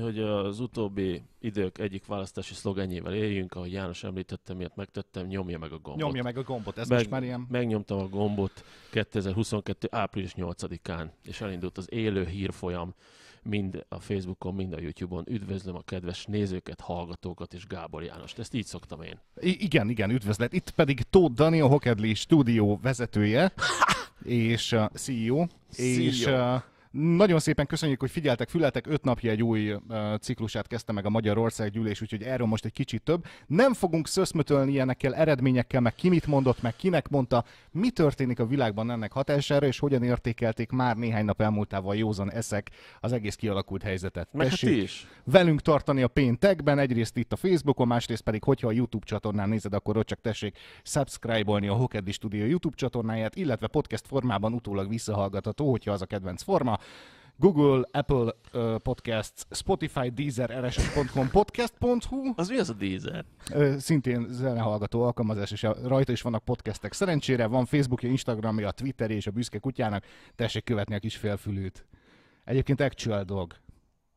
hogy az utóbbi idők egyik választási szlogenjével éljünk, ahogy János említette, miért megtettem, nyomja meg a gombot. Nyomja meg a gombot, ez meg, most már ilyen... Megnyomtam a gombot 2022. április 8-án, és elindult az élő hírfolyam, mind a Facebookon, mind a YouTube-on. Üdvözlöm a kedves nézőket, hallgatókat és Gábor Jánost. Ezt így szoktam én. I- igen, igen, üdvözlet. Itt pedig Tóth Dani, a Hokedli stúdió vezetője és uh, CEO, CEO. és... E uh, nagyon szépen köszönjük, hogy figyeltek, füleltek. Öt napja egy új uh, ciklusát kezdte meg a Magyarország gyűlés, úgyhogy erről most egy kicsit több. Nem fogunk szöszmötölni ilyenekkel, eredményekkel, meg ki mit mondott, meg kinek mondta, mi történik a világban ennek hatására, és hogyan értékelték már néhány nap elmúltával józan eszek az egész kialakult helyzetet. Meg hát is. velünk tartani a péntekben, egyrészt itt a Facebookon, másrészt pedig, hogyha a YouTube csatornán nézed, akkor ott csak tessék subscribe-olni a Hokedli Studio YouTube csatornáját, illetve podcast formában utólag visszahallgatható, hogyha az a kedvenc forma Google, Apple uh, Podcasts, Spotify, Deezer, RSS.com, podcast.hu. Az mi az a Deezer? Uh, szintén zenehallgató alkalmazás, és a, rajta is vannak podcastek. Szerencsére van Facebookja, Instagramja, Twitterje és a büszke kutyának. Tessék követni a kis félfülűt. Egyébként Actual Dog.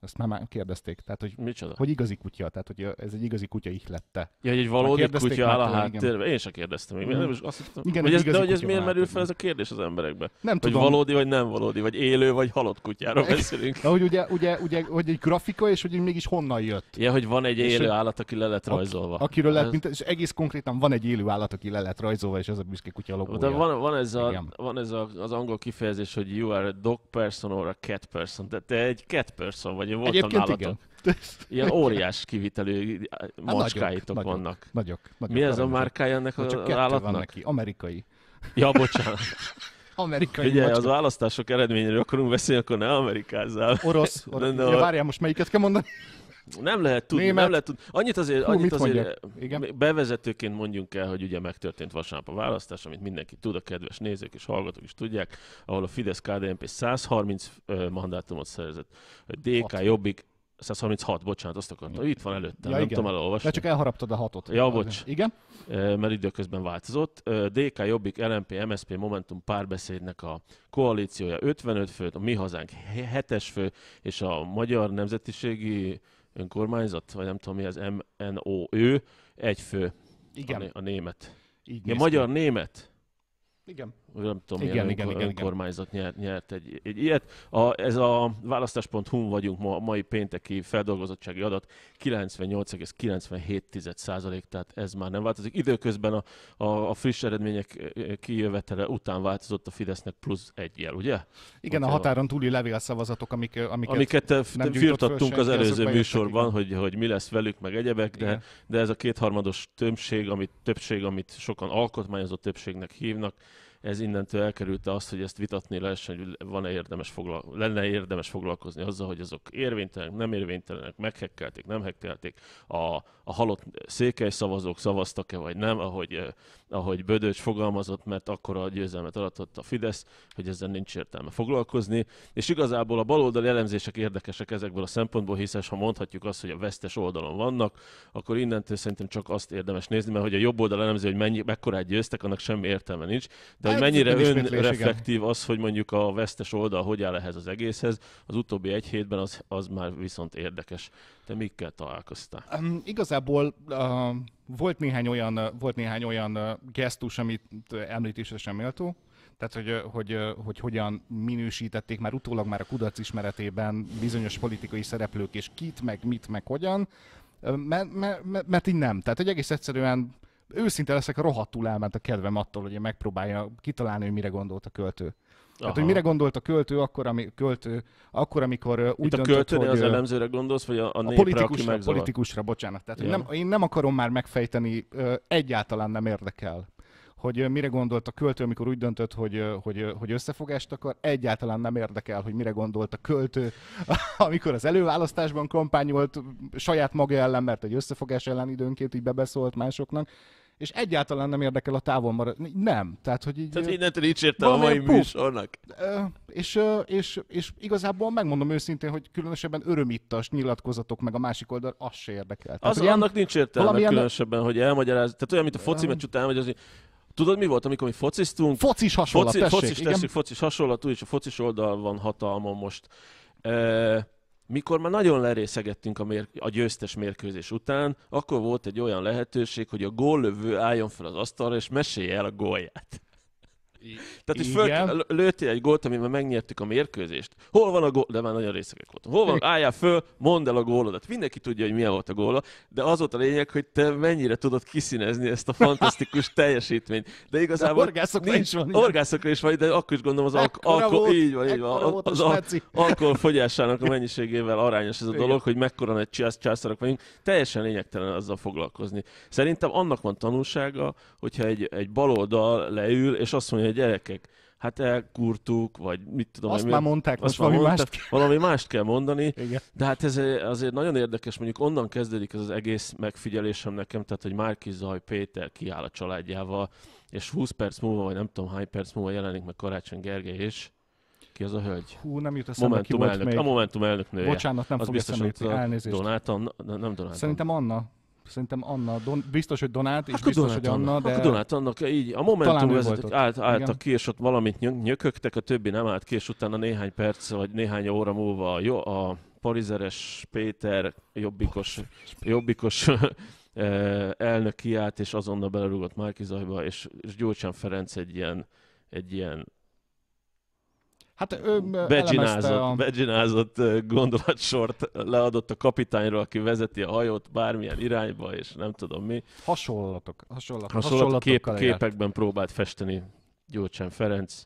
Ezt már, már kérdezték. Tehát, hogy, Micsoda? hogy igazi kutya, tehát hogy ez egy igazi kutya így ihlette. Ja, hogy egy valódi kutya áll a háttérben. Én sem kérdeztem még. Mm. Azt hittem, igen, hogy ez, de hogy ez miért merül fel ez a kérdés az emberekbe? Nem hogy tudom. valódi vagy nem valódi, vagy élő vagy halott kutyáról beszélünk. Na, hogy ugye, ugye, ugye, hogy egy grafika, és hogy mégis honnan jött. Ja, hogy van egy élő és állat, aki le lett rajzolva. Akiről lett, mint, és egész konkrétan van egy élő állat, aki le lett rajzolva, és ez a büszke kutya logója. De van, van ez, a, van ez a, az angol kifejezés, hogy you are a dog person or a cat person. De te egy cat person vagy nagyon voltam Egyébként nálatok. Igen. Ilyen óriás kivitelő hát macskáitok nagyok, vannak. Nagyok, nagyok, Mi ez a márkája ennek a csak állatnak? Van neki, amerikai. Ja, bocsánat. amerikai Ugye, macska. az választások eredményéről akarunk beszélni, akkor ne amerikázzál. Orosz. orosz. Ja, várjál, most melyiket kell mondani? Nem lehet tudni, Német. nem lehet tudni. Annyit azért, Hú, annyit azért Igen? bevezetőként mondjunk el, hogy ugye megtörtént vasárnap a választás, amit mindenki tud, a kedves nézők és hallgatók is tudják, ahol a fidesz KDNP 130 mandátumot szerzett, a DK, 6. Jobbik 136, bocsánat, azt akartam. Itt van előttem, ja, nem igen. tudom elolvasni. De csak elharaptad a hatot. Ja, bocs. Igen. Mert időközben változott. DK, Jobbik, LMP, MSP, Momentum párbeszédnek a koalíciója 55 főt, a Mi Hazánk 7-es fő, és a Magyar Nemzetiségi önkormányzat, vagy nem tudom mi az MNO, ő egy fő. Igen. A, a német. Igen. magyar-német. Igen nem tudom, igen, milyen igen, igen, önkormányzat Nyert, nyert egy, egy ilyet. A, ez a választás.hu vagyunk ma, mai pénteki feldolgozottsági adat 98,97%, tehát ez már nem változik. Időközben a, a, a friss eredmények eh, kijövetele után változott a Fidesznek plusz egy jel, ugye? Igen, Ott a határon túli levélszavazatok, amik, eh, amiket, amiket eh, nem firtattunk az előző műsorban, hogy, hogy mi lesz velük, meg egyebek, de, igen. de ez a kétharmados többség, amit, többség, amit sokan alkotmányozó többségnek hívnak, ez innentől elkerülte azt, hogy ezt vitatni lehessen, hogy van-e érdemes foglalko- lenne érdemes foglalkozni azzal, hogy azok érvénytelenek, nem érvénytelenek, meghekkelték, nem hekkelték, a, a halott székely szavazók szavaztak-e vagy nem, ahogy, eh, ahogy Bödöcs fogalmazott, mert akkor a győzelmet adott a Fidesz, hogy ezzel nincs értelme foglalkozni. És igazából a baloldali elemzések érdekesek ezekből a szempontból, hiszen ha mondhatjuk azt, hogy a vesztes oldalon vannak, akkor innentől szerintem csak azt érdemes nézni, mert hogy a jobb oldal elemző, hogy mennyi, mekkorát győztek, annak semmi értelme nincs. De de hogy mennyire önreflektív az, hogy mondjuk a vesztes oldal hogy áll ehhez az egészhez, az utóbbi egy hétben az, az már viszont érdekes. Te mikkel találkoztál? Um, igazából uh, volt néhány olyan, volt néhány olyan uh, gesztus, amit említésre sem méltó. Tehát, hogy, hogy, hogy hogyan minősítették már utólag már a kudarc ismeretében bizonyos politikai szereplők, és kit, meg mit, meg hogyan. Mert, mert, mert így nem. Tehát, egy egész egyszerűen őszinte leszek, rohadtul elment a kedvem attól, hogy én megpróbálja kitalálni, hogy mire gondolt a költő. Tehát, hogy mire gondolt a költő akkor, ami, költő, akkor amikor uh, úgy hogy a döntött, költőnél hogy, az elemzőre gondolsz, vagy a, a, a politikusra, aki politikusra, bocsánat. Tehát, hogy nem, én nem akarom már megfejteni, uh, egyáltalán nem érdekel hogy mire gondolt a költő, amikor úgy döntött, hogy, hogy, hogy összefogást akar. Egyáltalán nem érdekel, hogy mire gondolt a költő, amikor az előválasztásban kampányolt saját maga ellen, mert egy összefogás ellen időnként így bebeszólt másoknak és egyáltalán nem érdekel a távol maradni. Nem. Tehát, hogy így, Tehát innentől dicsérte a mai puf, műsornak. És, és, és, igazából megmondom őszintén, hogy különösebben örömittas nyilatkozatok meg a másik oldal, az se érdekel. Tehát, az, annak nincs értelme különösebben, hogy elmagyaráz. Tehát olyan, mint a foci meccs után, vagy az, Tudod, mi volt, amikor mi focisztunk? Focis hasonlat, foci, tessék, focis, tessék, focis hasonlat, úgyis a focis oldal van hatalma most. E- mikor már nagyon lerészegettünk a, mér- a győztes mérkőzés után, akkor volt egy olyan lehetőség, hogy a góllövő álljon fel az asztalra, és mesélje el a gólját. Tehát is föl, lőttél egy gólt, amivel megnyertük a mérkőzést. Hol van a gól? De már nagyon részegek voltam. Hol van? Álljál föl, mondd el a gólodat. Mindenki tudja, hogy milyen volt a góla, de az volt a lényeg, hogy te mennyire tudod kiszínezni ezt a fantasztikus teljesítményt. De igazából... De orgászokra nincs, is van. Orgászokra is van, de akkor is gondolom az alkohol... alko- így van, így van. Az alkohol alkoholfogyásának a mennyiségével arányos ez a dolog, hogy mekkora nagy császárok vagyunk. Teljesen lényegtelen azzal foglalkozni. Szerintem annak van tanulsága, hogyha egy, egy baloldal leül, és azt mondja, hogy gyerekek, hát elkurtuk, vagy mit tudom. Azt én, már mondták, most valami mondták, mást kell. Valami mást kell mondani. Igen. De hát ez azért nagyon érdekes, mondjuk onnan kezdődik ez az egész megfigyelésem nekem, tehát hogy Márki Zaj Péter kiáll a családjával, és 20 perc múlva, vagy nem tudom hány perc múlva jelenik meg Karácsony Gergely, és ki az a hölgy? Hú, nem jut eszembe, Momentum ki elnök, még. A Momentum elnöknője. Bocsánat, nem az fog eszembe elnézést. Donátan, nem Donátan. Szerintem Anna. Szerintem Anna, Don, biztos, hogy Donát, és hát biztos, Donát, hogy Anna, Anna de... Hát Donát Annak így, a Momentum vezetők állt, álltak ki, és ott valamit nyökögtek, a többi nem állt ki, és utána néhány perc, vagy néhány óra múlva a, jó, a parizeres Péter jobbikos, jobbikos eh, elnök kiállt, és azonnal belerúgott Márki Zajba, és, és Gyurcsán Ferenc egy ilyen, egy ilyen Hát ő begyinázott, a... begyinázott gondolatsort leadott a kapitányról, aki vezeti a hajót bármilyen irányba, és nem tudom mi. Hasonlatok. Hasonlatok, hasonlatok kép, képekben próbált festeni Gyurcsán Ferenc.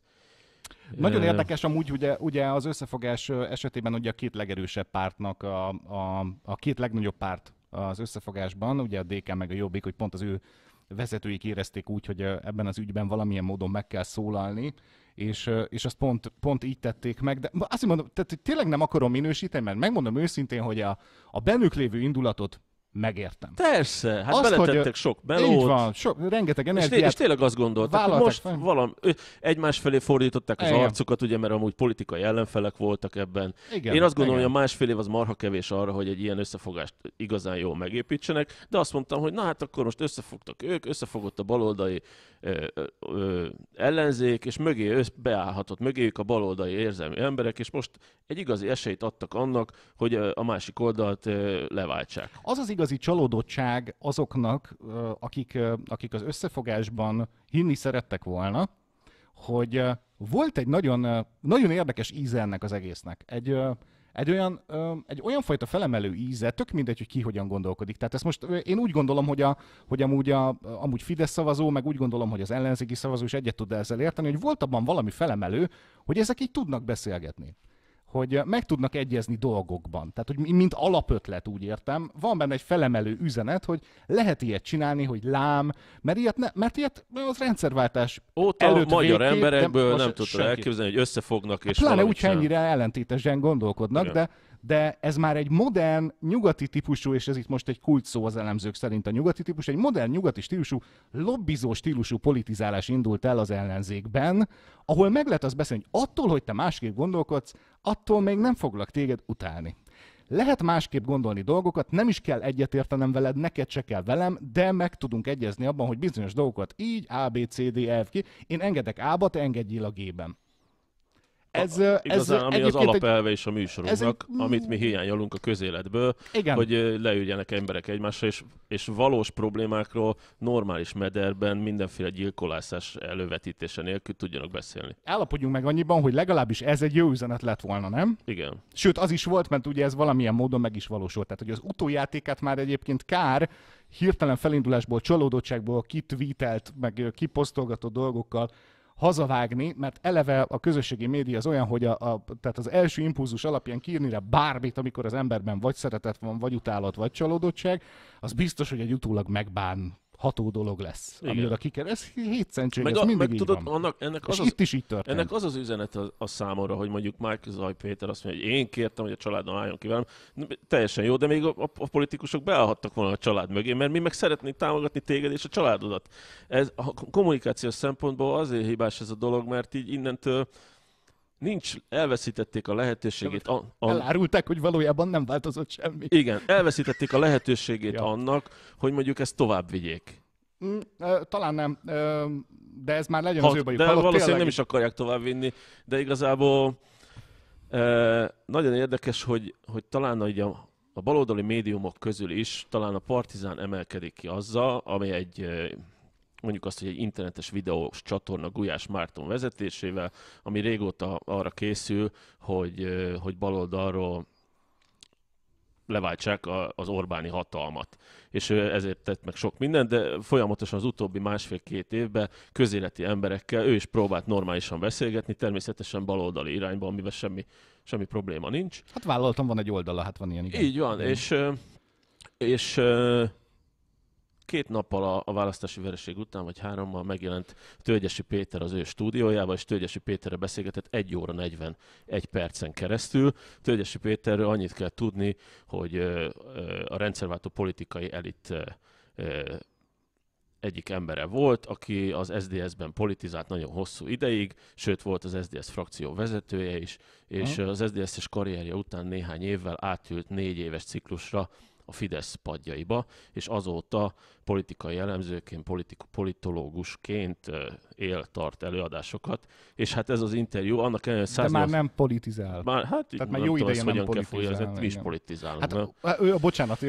Nagyon érdekes amúgy ugye, ugye az összefogás esetében ugye a két legerősebb pártnak, a, a, a két legnagyobb párt az összefogásban, ugye a DK meg a Jobbik, hogy pont az ő vezetőik érezték úgy, hogy ebben az ügyben valamilyen módon meg kell szólalni, és, és azt pont, pont így tették meg, de azt mondom, tehát tényleg nem akarom minősíteni, mert megmondom őszintén, hogy a, a bennük lévő indulatot megértem. Persze, hát azt, beletettek hogy, sok belót. Így van, sok, rengeteg energiát. És, és tényleg azt gondolták, hogy most nem? valami, egymás felé fordították az Igen. arcukat, ugye, mert amúgy politikai ellenfelek voltak ebben. Igen, Én azt gondolom, Igen. hogy a másfél év az marha kevés arra, hogy egy ilyen összefogást igazán jól megépítsenek, de azt mondtam, hogy na hát akkor most összefogtak ők, összefogott a baloldali ö, ö, ellenzék, és mögé ő beállhatott, mögéjük a baloldali érzelmi emberek, és most egy igazi esélyt adtak annak, hogy a másik oldalt ö, leváltsák. Az az igazi csalódottság azoknak, ö, akik, ö, akik az összefogásban hinni szerettek volna, hogy volt egy nagyon, nagyon érdekes íze ennek az egésznek. Egy, egy olyan, egy olyan fajta felemelő íze, tök mindegy, hogy ki hogyan gondolkodik. Tehát ezt most én úgy gondolom, hogy, a, hogy amúgy, a, amúgy Fidesz szavazó, meg úgy gondolom, hogy az ellenzéki szavazó is egyet tud ezzel érteni, hogy volt abban valami felemelő, hogy ezek így tudnak beszélgetni hogy meg tudnak egyezni dolgokban. Tehát, hogy mint alapötlet úgy értem, van benne egy felemelő üzenet, hogy lehet ilyet csinálni, hogy lám, mert ilyet, ne, mert ilyet az rendszerváltás a előtt magyar végképp, emberekből nem, nem tudta elképzelni, hogy összefognak hát és Pláne úgy, ennyire ellentétesen gondolkodnak, Igen. de de ez már egy modern, nyugati típusú, és ez itt most egy kult szó az elemzők szerint a nyugati típus, egy modern, nyugati stílusú, lobbizó stílusú politizálás indult el az ellenzékben, ahol meg lehet az beszélni, hogy attól, hogy te másképp gondolkodsz, attól még nem foglak téged utálni. Lehet másképp gondolni dolgokat, nem is kell egyetértenem veled, neked se kell velem, de meg tudunk egyezni abban, hogy bizonyos dolgokat így, A, B, C, D, E, F, G. Én engedek A-ba, te engedjél a G-ben ez, a, igazán, ez, ami az alapelve is a műsorunknak, egy... amit mi hiányolunk a közéletből, Igen. hogy leüljenek emberek egymásra, és, és valós problémákról normális mederben mindenféle gyilkolászás elővetítése nélkül tudjanak beszélni. Állapodjunk meg annyiban, hogy legalábbis ez egy jó üzenet lett volna, nem? Igen. Sőt, az is volt, mert ugye ez valamilyen módon meg is valósult. Tehát, hogy az utójátékát már egyébként kár hirtelen felindulásból, csalódottságból kitvítelt meg kiposztolgatott dolgokkal hazavágni, mert eleve a közösségi média az olyan, hogy a, a, tehát az első impulzus alapján kiírni rá bármit, amikor az emberben vagy szeretet van, vagy utálat, vagy csalódottság, az biztos, hogy egy utólag megbán ható dolog lesz. Amiről a kiker, ez hét szentség, meg, a, ez mindig meg így tudod, van. Annak, ennek az az, itt is így történt. Ennek az az üzenet a, a számomra, hogy mondjuk Mike Zaj Péter azt mondja, hogy én kértem, hogy a családom álljon ki velem. Teljesen jó, de még a, a, a politikusok beállhattak volna a család mögé, mert mi meg szeretnénk támogatni téged és a családodat. Ez a kommunikáció szempontból azért hibás ez a dolog, mert így innentől Nincs, elveszítették a lehetőségét. a, a... Elárulták, hogy valójában nem változott semmi. Igen, elveszítették a lehetőségét ja. annak, hogy mondjuk ezt tovább vigyék. Mm, talán nem, de ez már legyen ha, az ő bajuk. De Hallott, valószínűleg tényleg... nem is akarják továbbvinni, de igazából nagyon érdekes, hogy, hogy talán a, a baloldali médiumok közül is talán a Partizán emelkedik ki azzal, ami egy mondjuk azt, hogy egy internetes videós csatorna Gulyás Márton vezetésével, ami régóta arra készül, hogy, hogy baloldalról leváltsák az Orbáni hatalmat. És ő ezért tett meg sok mindent, de folyamatosan az utóbbi másfél-két évben közéleti emberekkel ő is próbált normálisan beszélgetni, természetesen baloldali irányba, amiben semmi, semmi probléma nincs. Hát vállaltam, van egy oldala, hát van ilyen, igen. Így van, igen. és, és két nappal a, a választási vereség után, vagy hárommal megjelent Tölgyesi Péter az ő stúdiójával, és Tölgyesi Péterre beszélgetett 1 óra 41 percen keresztül. Tölgyesi Péterről annyit kell tudni, hogy ö, ö, a rendszerváltó politikai elit ö, egyik embere volt, aki az sds ben politizált nagyon hosszú ideig, sőt volt az SDS frakció vezetője is, és az sds es karrierje után néhány évvel átült négy éves ciklusra a Fidesz padjaiba, és azóta politikai elemzőként, politik, politológusként él, tart előadásokat, és hát ez az interjú annak ellenére... 180... De már nem politizál. Már, hát Tehát már jó ideje nem politizál. Hát mi is politizálunk. Hát, ő, bocsánat,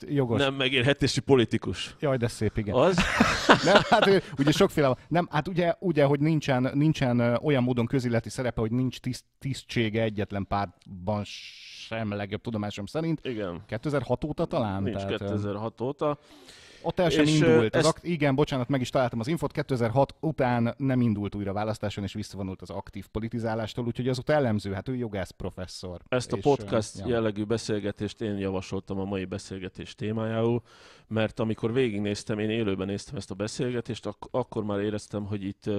jogos. Nem megérhetési politikus. Jaj, de szép, igen. Az? nem, hát ő, ugye sokféle... Nem, hát ugye, ugye hogy nincsen, nincsen olyan módon közilleti szerepe, hogy nincs tiszt, tisztsége egyetlen pártban sem legjobb tudomásom szerint. Igen. 2006 óta talán? Nincs tehát, 2006 óta. Ott el sem és indult. Ez... Az akt... Igen, bocsánat, meg is találtam az infot. 2006 után nem indult újra választáson, és visszavonult az aktív politizálástól, úgyhogy ott ellenző, hát ő jogász professzor. Ezt a és, podcast ja. jellegű beszélgetést én javasoltam a mai beszélgetés témájául, mert amikor végignéztem, én élőben néztem ezt a beszélgetést, ak- akkor már éreztem, hogy itt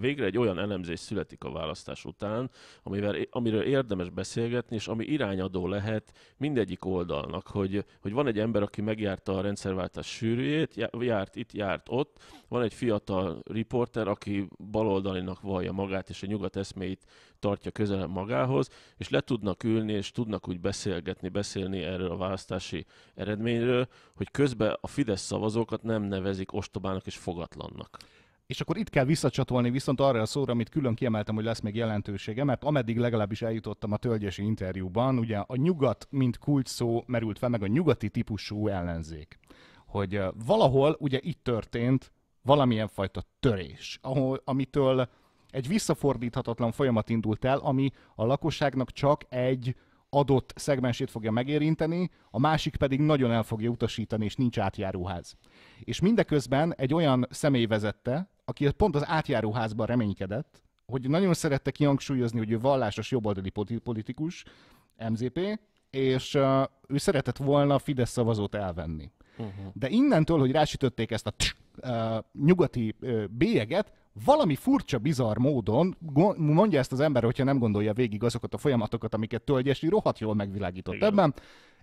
végre egy olyan elemzés születik a választás után, amivel, amiről érdemes beszélgetni, és ami irányadó lehet mindegyik oldalnak, hogy, hogy van egy ember, aki megjárta a rendszerváltás sűrű hülyét, járt itt, járt ott. Van egy fiatal riporter, aki baloldalinak vallja magát, és a nyugat eszméit tartja közel magához, és le tudnak ülni, és tudnak úgy beszélgetni, beszélni erről a választási eredményről, hogy közben a Fidesz szavazókat nem nevezik ostobának és fogatlannak. És akkor itt kell visszacsatolni viszont arra a szóra, amit külön kiemeltem, hogy lesz még jelentősége, mert ameddig legalábbis eljutottam a tölgyesi interjúban, ugye a nyugat, mint kulcs szó merült fel, meg a nyugati típusú ellenzék hogy valahol ugye itt történt valamilyen fajta törés, ahol, amitől egy visszafordíthatatlan folyamat indult el, ami a lakosságnak csak egy adott szegmensét fogja megérinteni, a másik pedig nagyon el fogja utasítani, és nincs átjáróház. És mindeközben egy olyan személy vezette, aki pont az átjáróházban reménykedett, hogy nagyon szerette kihangsúlyozni, hogy ő vallásos jobboldali politikus, MZP, és ő szeretett volna Fidesz szavazót elvenni. Uh-huh. De innentől, hogy rásütötték ezt a tss, uh, nyugati uh, bélyeget, valami furcsa, bizarr módon mondja ezt az ember, hogyha nem gondolja végig azokat a folyamatokat, amiket Tölgyesi rohadt jól megvilágított Igen. ebben.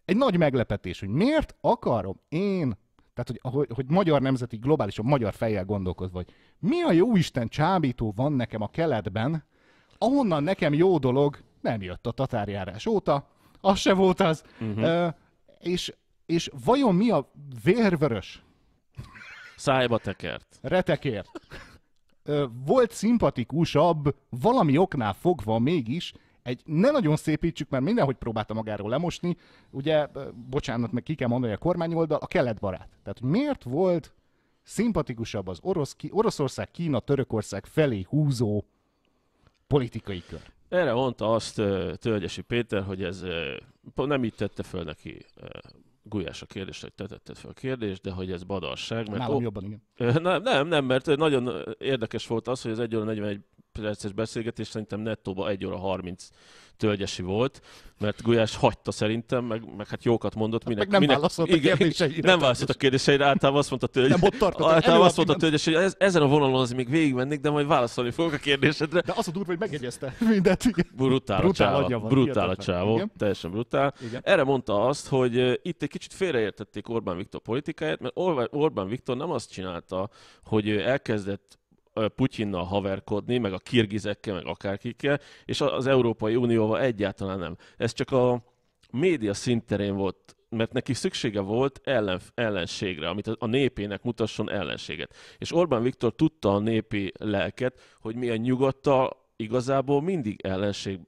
Egy nagy meglepetés, hogy miért akarom én tehát, hogy, hogy, hogy magyar nemzeti, globálisan magyar fejjel gondolkozva, hogy mi a jó Isten csábító van nekem a keletben, ahonnan nekem jó dolog nem jött a tatárjárás óta, az se volt az. Uh-huh. Uh, és és vajon mi a vérvörös? Szájba tekert. Retekért. Volt szimpatikusabb, valami oknál fogva mégis, egy ne nagyon szépítsük, mert mindenhogy próbálta magáról lemosni, ugye, bocsánat, meg ki kell mondani a kormányoldal, a keletbarát. Tehát miért volt szimpatikusabb az orosz, ki, Oroszország, Kína, Törökország felé húzó politikai kör? Erre mondta azt Tölgyesi Péter, hogy ez nem így tette föl neki Gulyás a kérdés, hogy te tetted fel a kérdést, de hogy ez badarság. Mert Nálam ó... jobban, igen. Nem, nem, nem, mert nagyon érdekes volt az, hogy az 1 óra 41 perces beszélgetés szerintem nettóban 1 óra 30 tölgyesi volt, mert Gulyás hagyta szerintem, meg, meg hát jókat mondott. Hát minek, meg nem minek, válaszolt igen, a kérdéseire. Nem válaszolt a kérdéseire, általában azt mondta tőle, általában azt mondta hogy ez, ezen a vonalon az még végigmennék, de majd válaszolni fogok a kérdésedre. De az a durva, hogy megjegyezte mindent. Brutál, brutál a csávó, brutál a csávó, teljesen brutál. Igen. Erre mondta azt, hogy itt egy kicsit félreértették Orbán Viktor politikáját, mert Orbán Viktor nem azt csinálta, hogy elkezdett Putyinnal haverkodni, meg a kirgizekkel, meg akárkikkel, és az Európai Unióval egyáltalán nem. Ez csak a média szinterén volt mert neki szüksége volt ellen, ellenségre, amit a népének mutasson ellenséget. És Orbán Viktor tudta a népi lelket, hogy mi a nyugattal igazából mindig ellenség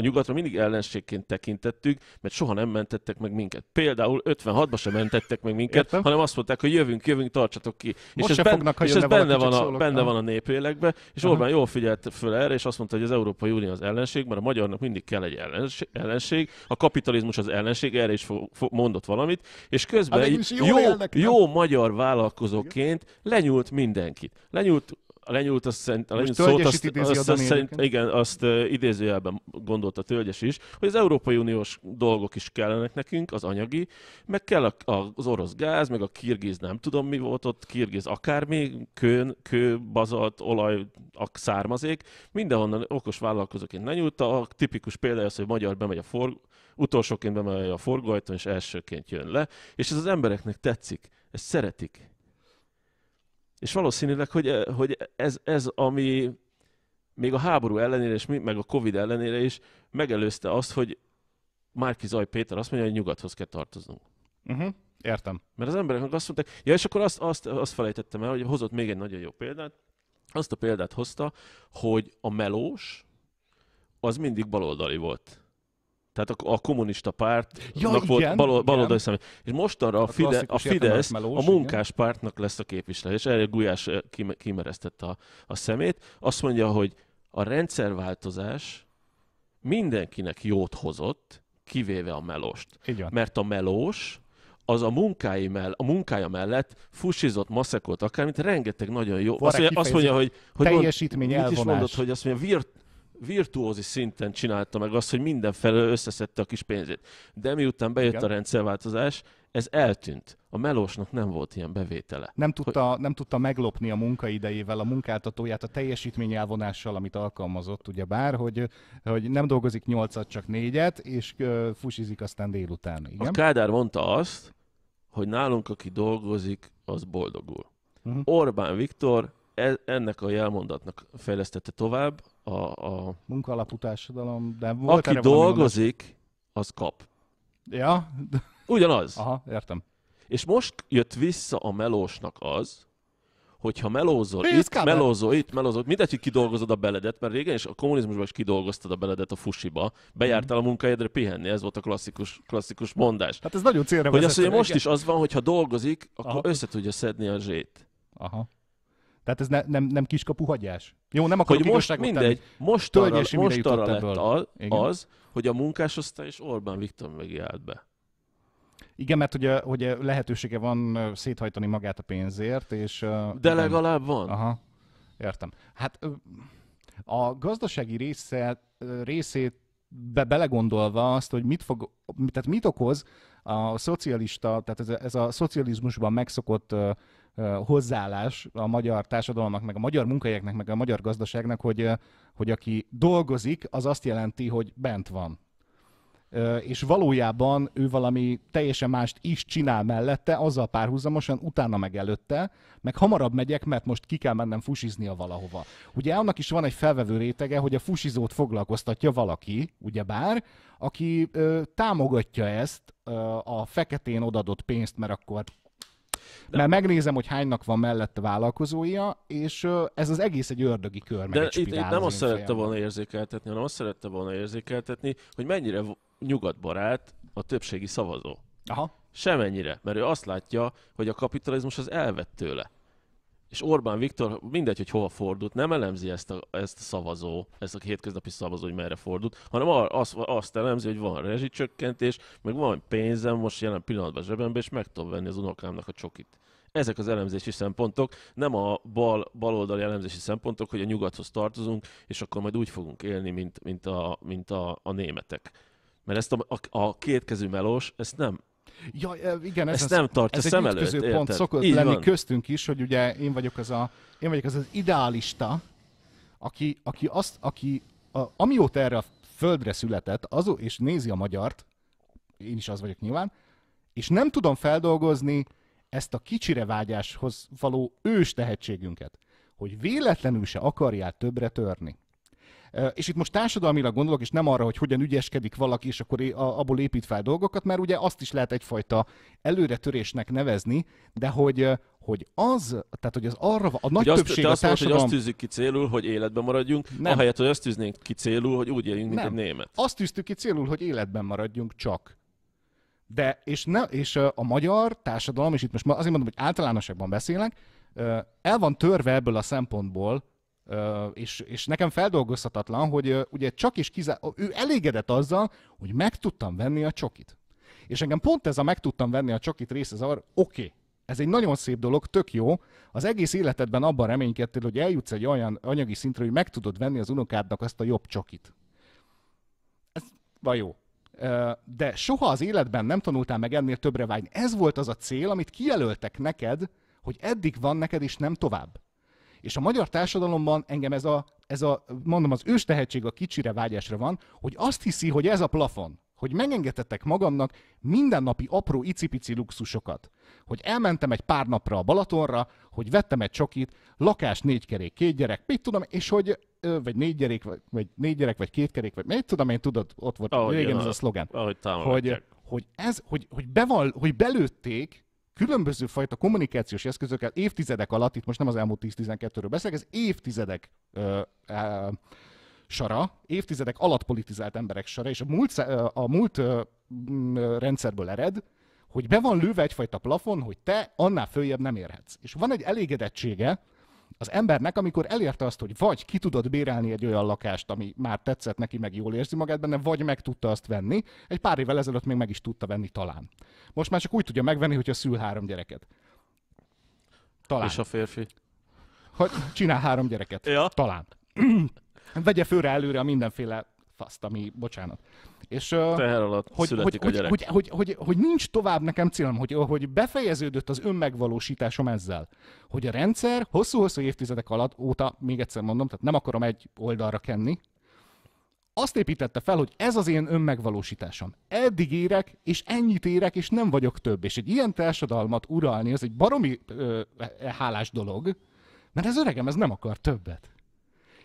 a nyugatra mindig ellenségként tekintettük, mert soha nem mentettek meg minket. Például 56-ban sem mentettek meg minket, Értem? hanem azt mondták, hogy jövünk, jövünk, tartsatok ki. Most és ez, ben, és ez benne, van a, benne van a népélekbe, és uh-huh. Orbán jól figyelt föl erre, és azt mondta, hogy az Európai Unió az ellenség, mert a magyarnak mindig kell egy ellenség, ellenség a kapitalizmus az ellenség, erre is fo- fo- mondott valamit, és közben hát jó, jó, jó magyar vállalkozóként lenyúlt mindenkit. Lenyúlt a lenyúlt, azt szerint, a lenyúlt szót, azt, azt, azt szerint, igen, azt uh, idézőjelben gondolta Tölgyes is, hogy az Európai Uniós dolgok is kellenek nekünk, az anyagi, meg kell a, a, az orosz gáz, meg a kirgiz nem tudom mi volt ott, kirgiz akármi, kőn, kő, bazalt, olaj, a származék, mindenhonnan okos vállalkozóként lenyúlta. A tipikus példa az, hogy magyar bemegy a for, utolsóként bemegy a forgóajton, és elsőként jön le, és ez az embereknek tetszik, ezt szeretik és valószínűleg, hogy, eh, hogy ez, ez, ami még a háború ellenére, és meg a Covid ellenére is megelőzte azt, hogy Márki Zaj Péter azt mondja, hogy nyugathoz kell tartoznunk. Uh-huh. Értem. Mert az embereknek azt mondták, ja, és akkor azt, azt, azt felejtettem el, hogy hozott még egy nagyon jó példát. Azt a példát hozta, hogy a melós az mindig baloldali volt. Tehát a, a kommunista párt ja, volt bal, baloldali személy. És mostanra a, a Fide, a Fidesz melós, a munkáspártnak lesz a képviselő, és erre Gulyás eh, kimeresztette a, a szemét. Azt mondja, hogy a rendszerváltozás mindenkinek jót hozott, kivéve a melóst. Mert a melós az a, munkái mell- a munkája mellett fusizott, maszekolt, akármint, rengeteg nagyon jó. azt mondja, azt mondja, hogy, hogy teljesítmény mond, elvonás. Mit is mondod, hogy azt mondja, virt, virtuózi szinten csinálta meg azt, hogy mindenfelől összeszedte a kis pénzét. De miután bejött Igen. a rendszerváltozás, ez eltűnt. A melósnak nem volt ilyen bevétele. Nem tudta, hogy... nem tudta meglopni a munkaidejével a munkáltatóját a teljesítmény elvonással, amit alkalmazott, ugye bár, hogy, hogy nem dolgozik nyolcat, csak négyet, és uh, fusizik aztán délután. Igen? A Kádár mondta azt, hogy nálunk, aki dolgozik, az boldogul. Uh-huh. Orbán Viktor E, ennek a jelmondatnak fejlesztette tovább a... a Munkaalapú társadalom, de volt Aki dolgozik, mondat? az kap. Ja? Ugyanaz. Aha, értem. És most jött vissza a melósnak az, hogyha melózol Mi itt, melózol itt, melózol, mindegy, hogy kidolgozod a beledet, mert régen is a kommunizmusban is kidolgoztad a beledet a fusiba, bejártál a munkahelyedre pihenni, ez volt a klasszikus, klasszikus mondás. Hát ez nagyon célra Hogy az, hogy most is az van, hogy ha dolgozik, akkor Aha. összetudja szedni a zsét. Aha. Tehát ez ne, nem, nem kiskapu hagyás. Jó, nem akarok hogy most mindegy, most arra, most arra lett a, az, hogy a munkásosztály és Orbán Viktor mögé állt be. Igen, mert ugye, hogy lehetősége van széthajtani magát a pénzért, és... De legalább van. Aha, értem. Hát a gazdasági része, részét be belegondolva azt, hogy mit fog, tehát mit okoz a szocialista, tehát ez, a, ez a szocializmusban megszokott hozzáállás a magyar társadalomnak, meg a magyar munkahelyeknek, meg a magyar gazdaságnak, hogy, hogy aki dolgozik, az azt jelenti, hogy bent van és valójában ő valami teljesen mást is csinál mellette, azzal párhuzamosan, utána meg előtte, meg hamarabb megyek, mert most ki kell mennem fusiznia valahova. Ugye annak is van egy felvevő rétege, hogy a fusizót foglalkoztatja valaki, ugye bár, aki ö, támogatja ezt ö, a feketén odadott pénzt, mert akkor de... Mert megnézem, hogy hánynak van mellette vállalkozója, és ez az egész egy ördögi kör. De itt, itt nem azt szerette volna érzékeltetni, hanem azt szerette volna érzékeltetni, hogy mennyire nyugatbarát a többségi szavazó. Aha. Semennyire, mert ő azt látja, hogy a kapitalizmus az elvett tőle. És Orbán Viktor mindegy, hogy hova fordult, nem elemzi ezt a, ezt a szavazó, ezt a hétköznapi szavazó, hogy merre fordult, hanem azt, azt elemzi, hogy van rezsicsökkentés, meg van pénzem most jelen pillanatban zsebembe, és meg tudom venni az unokámnak a csokit. Ezek az elemzési szempontok, nem a bal, baloldali elemzési szempontok, hogy a nyugathoz tartozunk, és akkor majd úgy fogunk élni, mint, mint, a, mint a, a németek mert ezt a, a, a kétkezű melós, ezt nem, Ja, e, igen, ez, ezt nem tart. tartja ez szem egy előtt, pont szokott Így lenni van. köztünk is, hogy ugye én vagyok az a, én vagyok az, az idealista, aki, aki azt, aki a, amióta erre a földre született, az, és nézi a magyart, én is az vagyok nyilván, és nem tudom feldolgozni ezt a kicsire vágyáshoz való ős tehetségünket, hogy véletlenül se akarjál többre törni. És itt most társadalmilag gondolok, és nem arra, hogy hogyan ügyeskedik valaki, és akkor abból épít fel dolgokat, mert ugye azt is lehet egyfajta előretörésnek nevezni, de hogy, hogy az, tehát hogy az arra, a nagy hogy többség azt, a társadalom... hogy azt tűzzük ki célul, hogy életben maradjunk, nem. ahelyett, hogy azt tűznénk ki célul, hogy úgy éljünk, mint nem. egy német. Azt tűztük ki célul, hogy életben maradjunk csak. De, és, ne, és a magyar társadalom, és itt most azért mondom, hogy általánosakban beszélek, el van törve ebből a szempontból, és, és nekem feldolgozhatatlan, hogy ugye csak is kizá... ő elégedett azzal, hogy meg tudtam venni a csokit. És engem pont ez a meg tudtam venni a csokit része zavar, oké, okay, ez egy nagyon szép dolog, tök jó. Az egész életedben abban reménykedtél, hogy eljutsz egy olyan anyagi szintre, hogy meg tudod venni az unokádnak azt a jobb csokit. Ez van jó. De soha az életben nem tanultál meg ennél többre vágyni. Ez volt az a cél, amit kijelöltek neked, hogy eddig van neked, és nem tovább. És a magyar társadalomban engem ez a, ez a mondom, az ős tehetség a kicsire vágyásra van, hogy azt hiszi, hogy ez a plafon hogy megengedhetek magamnak mindennapi apró icipici luxusokat. Hogy elmentem egy pár napra a Balatonra, hogy vettem egy csokit, lakás négy kerék, két gyerek, mit tudom, és hogy vagy négy gyerek, vagy, négy gyerek, vagy két kerék, vagy mit tudom én, tudod, ott volt ahogy régen jön, ez a szlogen. Ahogy hogy, hogy, ez, hogy, hogy, beval, hogy belőtték különböző fajta kommunikációs eszközökkel évtizedek alatt, itt most nem az elmúlt 10-12-ről beszélek, ez évtizedek ö, ö, sara, évtizedek alatt politizált emberek sara, és a múlt, a múlt rendszerből ered, hogy be van lőve egyfajta plafon, hogy te annál följebb nem érhetsz. És van egy elégedettsége az embernek, amikor elérte azt, hogy vagy ki tudott bérelni egy olyan lakást, ami már tetszett neki, meg jól érzi magát benne, vagy meg tudta azt venni, egy pár évvel ezelőtt még meg is tudta venni talán. Most már csak úgy tudja megvenni, hogyha szül három gyereket. Talán. És a férfi. Hogy csinál három gyereket. Ja. Talán. Vegye főre előre a mindenféle faszt, ami, bocsánat. És Teher alatt hogy, hogy, a gyerek. Hogy, hogy, hogy, hogy, nincs tovább nekem célom, hogy, hogy befejeződött az önmegvalósításom ezzel, hogy a rendszer hosszú-hosszú évtizedek alatt óta, még egyszer mondom, tehát nem akarom egy oldalra kenni, azt építette fel, hogy ez az én önmegvalósításom. Eddig érek, és ennyit érek, és nem vagyok több. És egy ilyen társadalmat uralni, ez egy baromi ö, e, hálás dolog, mert ez öregem, ez nem akar többet.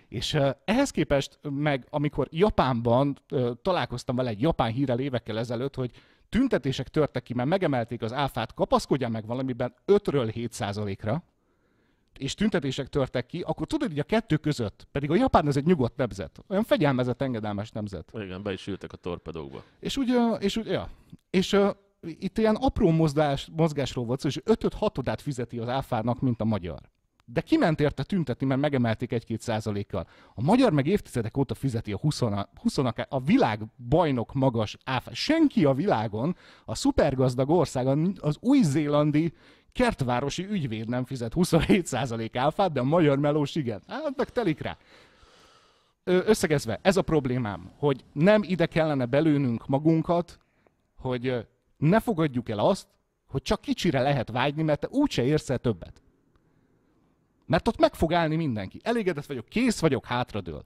És ehhez képest meg, amikor Japánban találkoztam vele egy japán hírrel évekkel ezelőtt, hogy tüntetések törtek ki, mert megemelték az áfát, kapaszkodjál meg valamiben 5-ről 7 ra és tüntetések törtek ki, akkor tudod, hogy a kettő között, pedig a japán ez egy nyugodt nemzet, olyan fegyelmezett, engedelmes nemzet. Igen, be is ültek a torpedókba. És úgy, és úgy, ja. És itt ilyen apró mozgás, mozgásról volt szó, és 5 6 fizeti az áfának, mint a magyar de kiment érte tüntetni, mert megemelték egy-két százalékkal. A magyar meg évtizedek óta fizeti a 20, a, 20 a világ bajnok magas áfa. Senki a világon, a szupergazdag ország, az új-zélandi kertvárosi ügyvéd nem fizet 27 százalék áfát, de a magyar melós igen. Hát, telik rá összegezve, ez a problémám, hogy nem ide kellene belőnünk magunkat, hogy ne fogadjuk el azt, hogy csak kicsire lehet vágyni, mert te úgyse érsz el többet. Mert ott meg fog állni mindenki. Elégedett vagyok, kész vagyok, hátradől.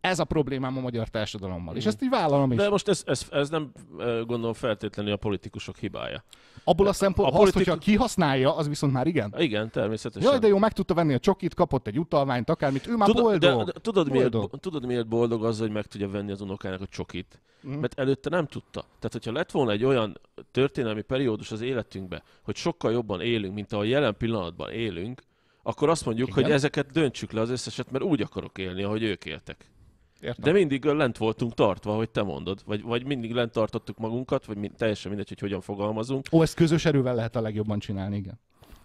Ez a problémám a magyar társadalommal, mm. és mhm. ezt így vállalom is. De most ez, ez, ez nem eh, gondolom feltétlenül a politikusok hibája. Abból a szempontból, politik... hogyha kihasználja, az viszont már igen. Igen, természetesen. Jaj, de jó, meg tudta venni a csokit, kapott egy utalványt, akármit, ő már tudod, boldog. De, de, tudod, boldog. Miért, tudod, miért boldog az, hogy meg tudja venni az unokának a csokit? Mm. Mert előtte nem tudta. Tehát, hogyha lett volna egy olyan történelmi periódus az életünkbe, hogy sokkal jobban élünk, mint ahogy jelen pillanatban élünk, akkor azt mondjuk, Igen. hogy ezeket döntsük le az összeset, mert úgy akarok élni, ahogy ők éltek. Értem. De mindig lent voltunk tartva, hogy te mondod, vagy, vagy mindig lent tartottuk magunkat, vagy mind, teljesen mindegy, hogy hogyan fogalmazunk. Ó, ezt közös erővel lehet a legjobban csinálni, igen.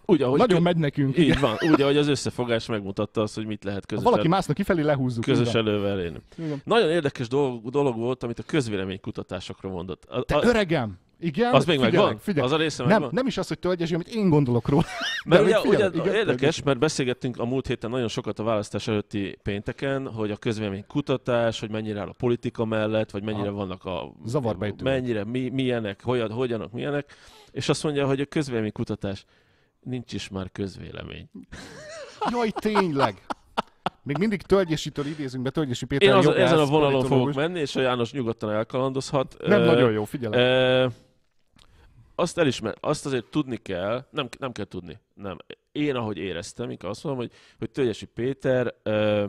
Úgy, ahogy Nagyon kö... megy nekünk. Így igen. van, úgy, ahogy az összefogás megmutatta azt, hogy mit lehet közös. Ha valaki másnak kifelé lehúzzuk. Közös elővel én. Nagyon érdekes dolog, dolog volt, amit a közvéleménykutatásokra mondott. A, a... Te öregem! Igen, az még figyelek, megvan? Figyelek. Az a része megvan? Nem, nem is az, hogy tölgyesi, amit én gondolok róla. Mert ugye, figyelek, ugye igen, érdekes, mert beszélgettünk a múlt héten nagyon sokat a választás előtti pénteken, hogy a közvélemény kutatás, hogy mennyire áll a politika mellett, vagy mennyire a vannak a... Zavarbejtő. Mennyire, mi, milyenek, hogyan, hogyanok, milyenek. És azt mondja, hogy a közvélemény kutatás nincs is már közvélemény. Jaj, tényleg! Még mindig tölgyesítől idézünk be, Tölgyesi Péter Én az, jogász, ezen a vonalon fogok menni, és a János nyugodtan elkalandozhat. Nem uh, nagyon jó, figyelem. Uh, azt elismer, azt azért tudni kell, nem, nem kell tudni, nem. Én, ahogy éreztem, inkább azt mondom, hogy, hogy Tölgyesi Péter ö,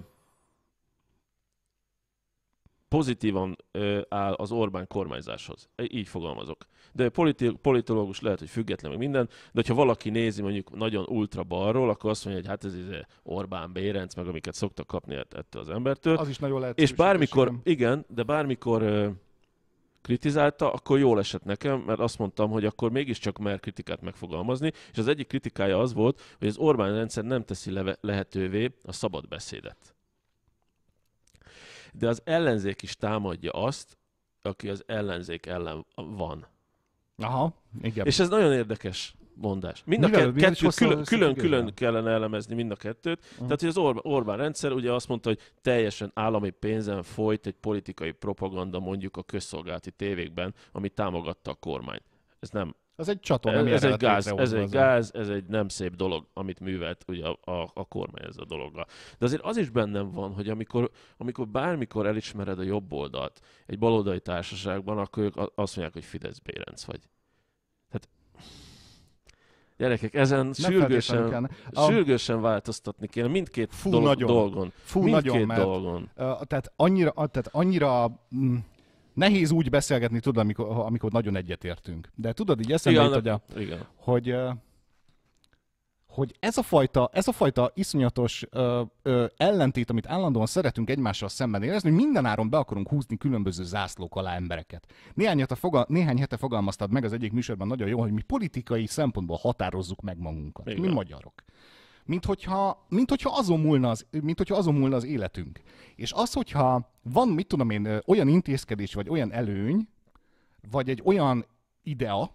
pozitívan ö, áll az Orbán kormányzáshoz. Így fogalmazok. De politi, politológus lehet, hogy független, meg minden, de hogyha valaki nézi mondjuk nagyon ultra balról, akkor azt mondja, hogy hát ez, izé Orbán Bérenc, meg amiket szoktak kapni ettől az embertől. Az is nagyon lehet. És bármikor, igen, de bármikor ö, kritizálta, akkor jól esett nekem, mert azt mondtam, hogy akkor mégiscsak mer kritikát megfogalmazni, és az egyik kritikája az volt, hogy az Orbán rendszer nem teszi le- lehetővé a szabad beszédet. De az ellenzék is támadja azt, aki az ellenzék ellen van. Aha, igen. És ez nagyon érdekes mondás. Mind a mivel, kettőt külön, külön, külön kellene elemezni mind a kettőt. Uh-huh. Tehát, hogy az Orbán, Orbán rendszer ugye azt mondta, hogy teljesen állami pénzen folyt egy politikai propaganda mondjuk a közszolgálati tévékben, ami támogatta a kormányt. Ez nem ez egy csatorna. Ez, ez egy gáz, ez egy gáz, ez egy nem szép dolog, amit művelt ugye a, a, a kormány ez a dologgal. De azért az is bennem van, hogy amikor, amikor bármikor elismered a jobb oldalt egy baloldali társaságban, akkor ők azt mondják, hogy Fidesz Bérenc vagy. Gyerekek, ezen ne sürgősen, a... sürgősen változtatni kéne mindkét Fú, dolog, nagyon. dolgon. Fú, mindkét nagyon, mert, dolgon. Uh, tehát annyira, tehát annyira mm, nehéz úgy beszélgetni, tudod, amikor, amikor nagyon egyetértünk. De tudod, így eszembe jut, hogy, a, igen. hogy uh, hogy ez a fajta, ez a fajta iszonyatos ö, ö, ellentét, amit állandóan szeretünk egymással szemben érezni, hogy mindenáron be akarunk húzni különböző zászlók alá embereket. Néhány hete, fogal, néhány hete fogalmaztad meg az egyik műsorban nagyon jó, hogy mi politikai szempontból határozzuk meg magunkat. Igen. Mi magyarok. Mint hogyha, mint, hogyha azon múlna az, mint hogyha azon múlna az életünk. És az, hogyha van, mit tudom én, olyan intézkedés, vagy olyan előny, vagy egy olyan idea,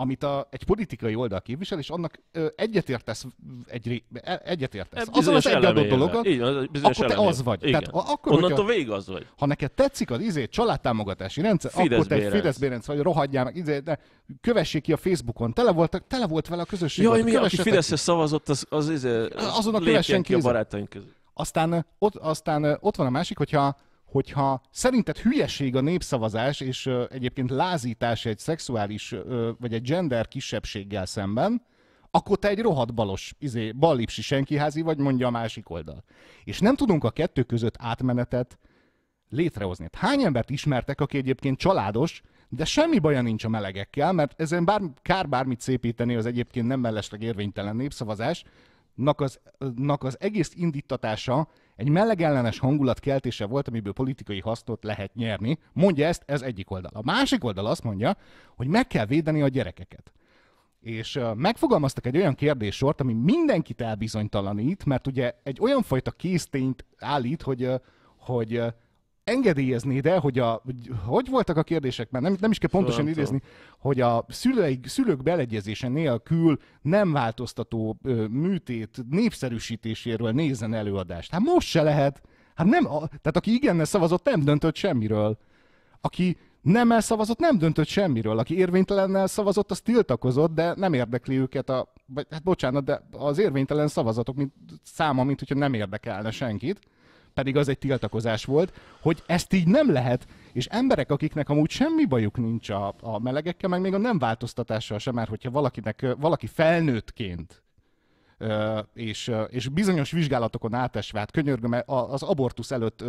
amit a, egy politikai oldal képvisel, és annak ö, egyetértesz, egy, e, egyetértesz. Egy az egy adott dologgal, Így, az akkor te az vagy. Igen. Tehát, a, akkor, Onnantól hogyha, végig az vagy. Ha neked tetszik az izé, családtámogatási rendszer, Fidesz akkor te egy Fidesz bérenc vagy, rohadjál meg, izé, de kövessék ki a Facebookon, tele, voltak, tele volt vele a közösség. Jaj, mi, aki Fideszre szavazott, az, az izé, azon a ki a barátaink között. Aztán ott, aztán ott van a másik, hogyha hogyha szerinted hülyeség a népszavazás, és ö, egyébként lázítás egy szexuális, ö, vagy egy gender kisebbséggel szemben, akkor te egy rohadt balos, izé, ballipsi senkiházi vagy, mondja a másik oldal. És nem tudunk a kettő között átmenetet létrehozni. Hány embert ismertek, aki egyébként családos, de semmi baja nincs a melegekkel, mert ezen bár, kár bármit szépíteni az egyébként nem mellesleg érvénytelen népszavazásnak az, az egész indítatása egy melegellenes hangulat keltése volt, amiből politikai hasznot lehet nyerni. Mondja ezt, ez egyik oldal. A másik oldal azt mondja, hogy meg kell védeni a gyerekeket és megfogalmaztak egy olyan kérdéssort, ami mindenkit elbizonytalanít, mert ugye egy olyan fajta késztényt állít, hogy, hogy engedélyeznéd de hogy a, hogy, hogy voltak a kérdések, mert nem, nem is kell pontosan szóval idézni, hogy a szüleik, szülők beleegyezése nélkül nem változtató ö, műtét népszerűsítéséről nézzen előadást. Hát most se lehet. Hát nem, a, tehát aki igenne szavazott, nem döntött semmiről. Aki nem elszavazott, nem döntött semmiről. Aki érvénytelennel szavazott, az tiltakozott, de nem érdekli őket a... Vagy, hát bocsánat, de az érvénytelen szavazatok mint, száma, mint hogyha nem érdekelne senkit pedig az egy tiltakozás volt, hogy ezt így nem lehet, és emberek, akiknek amúgy semmi bajuk nincs a, a melegekkel, meg még a nem változtatással sem, mert hogyha valakinek, valaki felnőttként és, és bizonyos vizsgálatokon átesve, hát könyörgöm, az abortusz előtt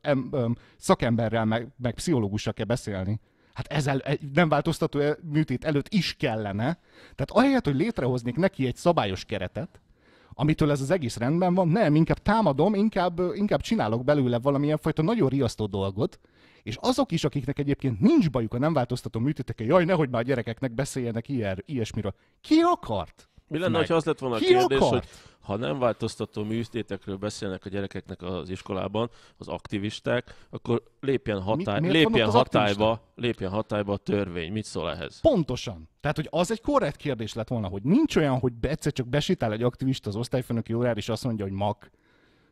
em, em, szakemberrel, meg, meg pszichológussal kell beszélni. Hát ezzel nem változtató műtét előtt is kellene. Tehát ahelyett, hogy létrehoznék neki egy szabályos keretet, amitől ez az egész rendben van. Nem, inkább támadom, inkább, inkább csinálok belőle valamilyen fajta nagyon riasztó dolgot, és azok is, akiknek egyébként nincs bajuk a nem változtató műtétekkel, jaj, nehogy már a gyerekeknek beszéljenek ilyen, ilyesmiről. Ki akart? Mi lenne, ha az lett volna a kérdés, hogy ha nem változtató műtétekről beszélnek a gyerekeknek az iskolában, az aktivisták, akkor lépjen, hatály, Mi, lépjen, hatályba, lépjen hatályba a törvény. Mit szól ehhez? Pontosan. Tehát, hogy az egy korrekt kérdés lett volna, hogy nincs olyan, hogy egyszer csak besitál egy aktivista az osztályfőnöki órára, és azt mondja, hogy mak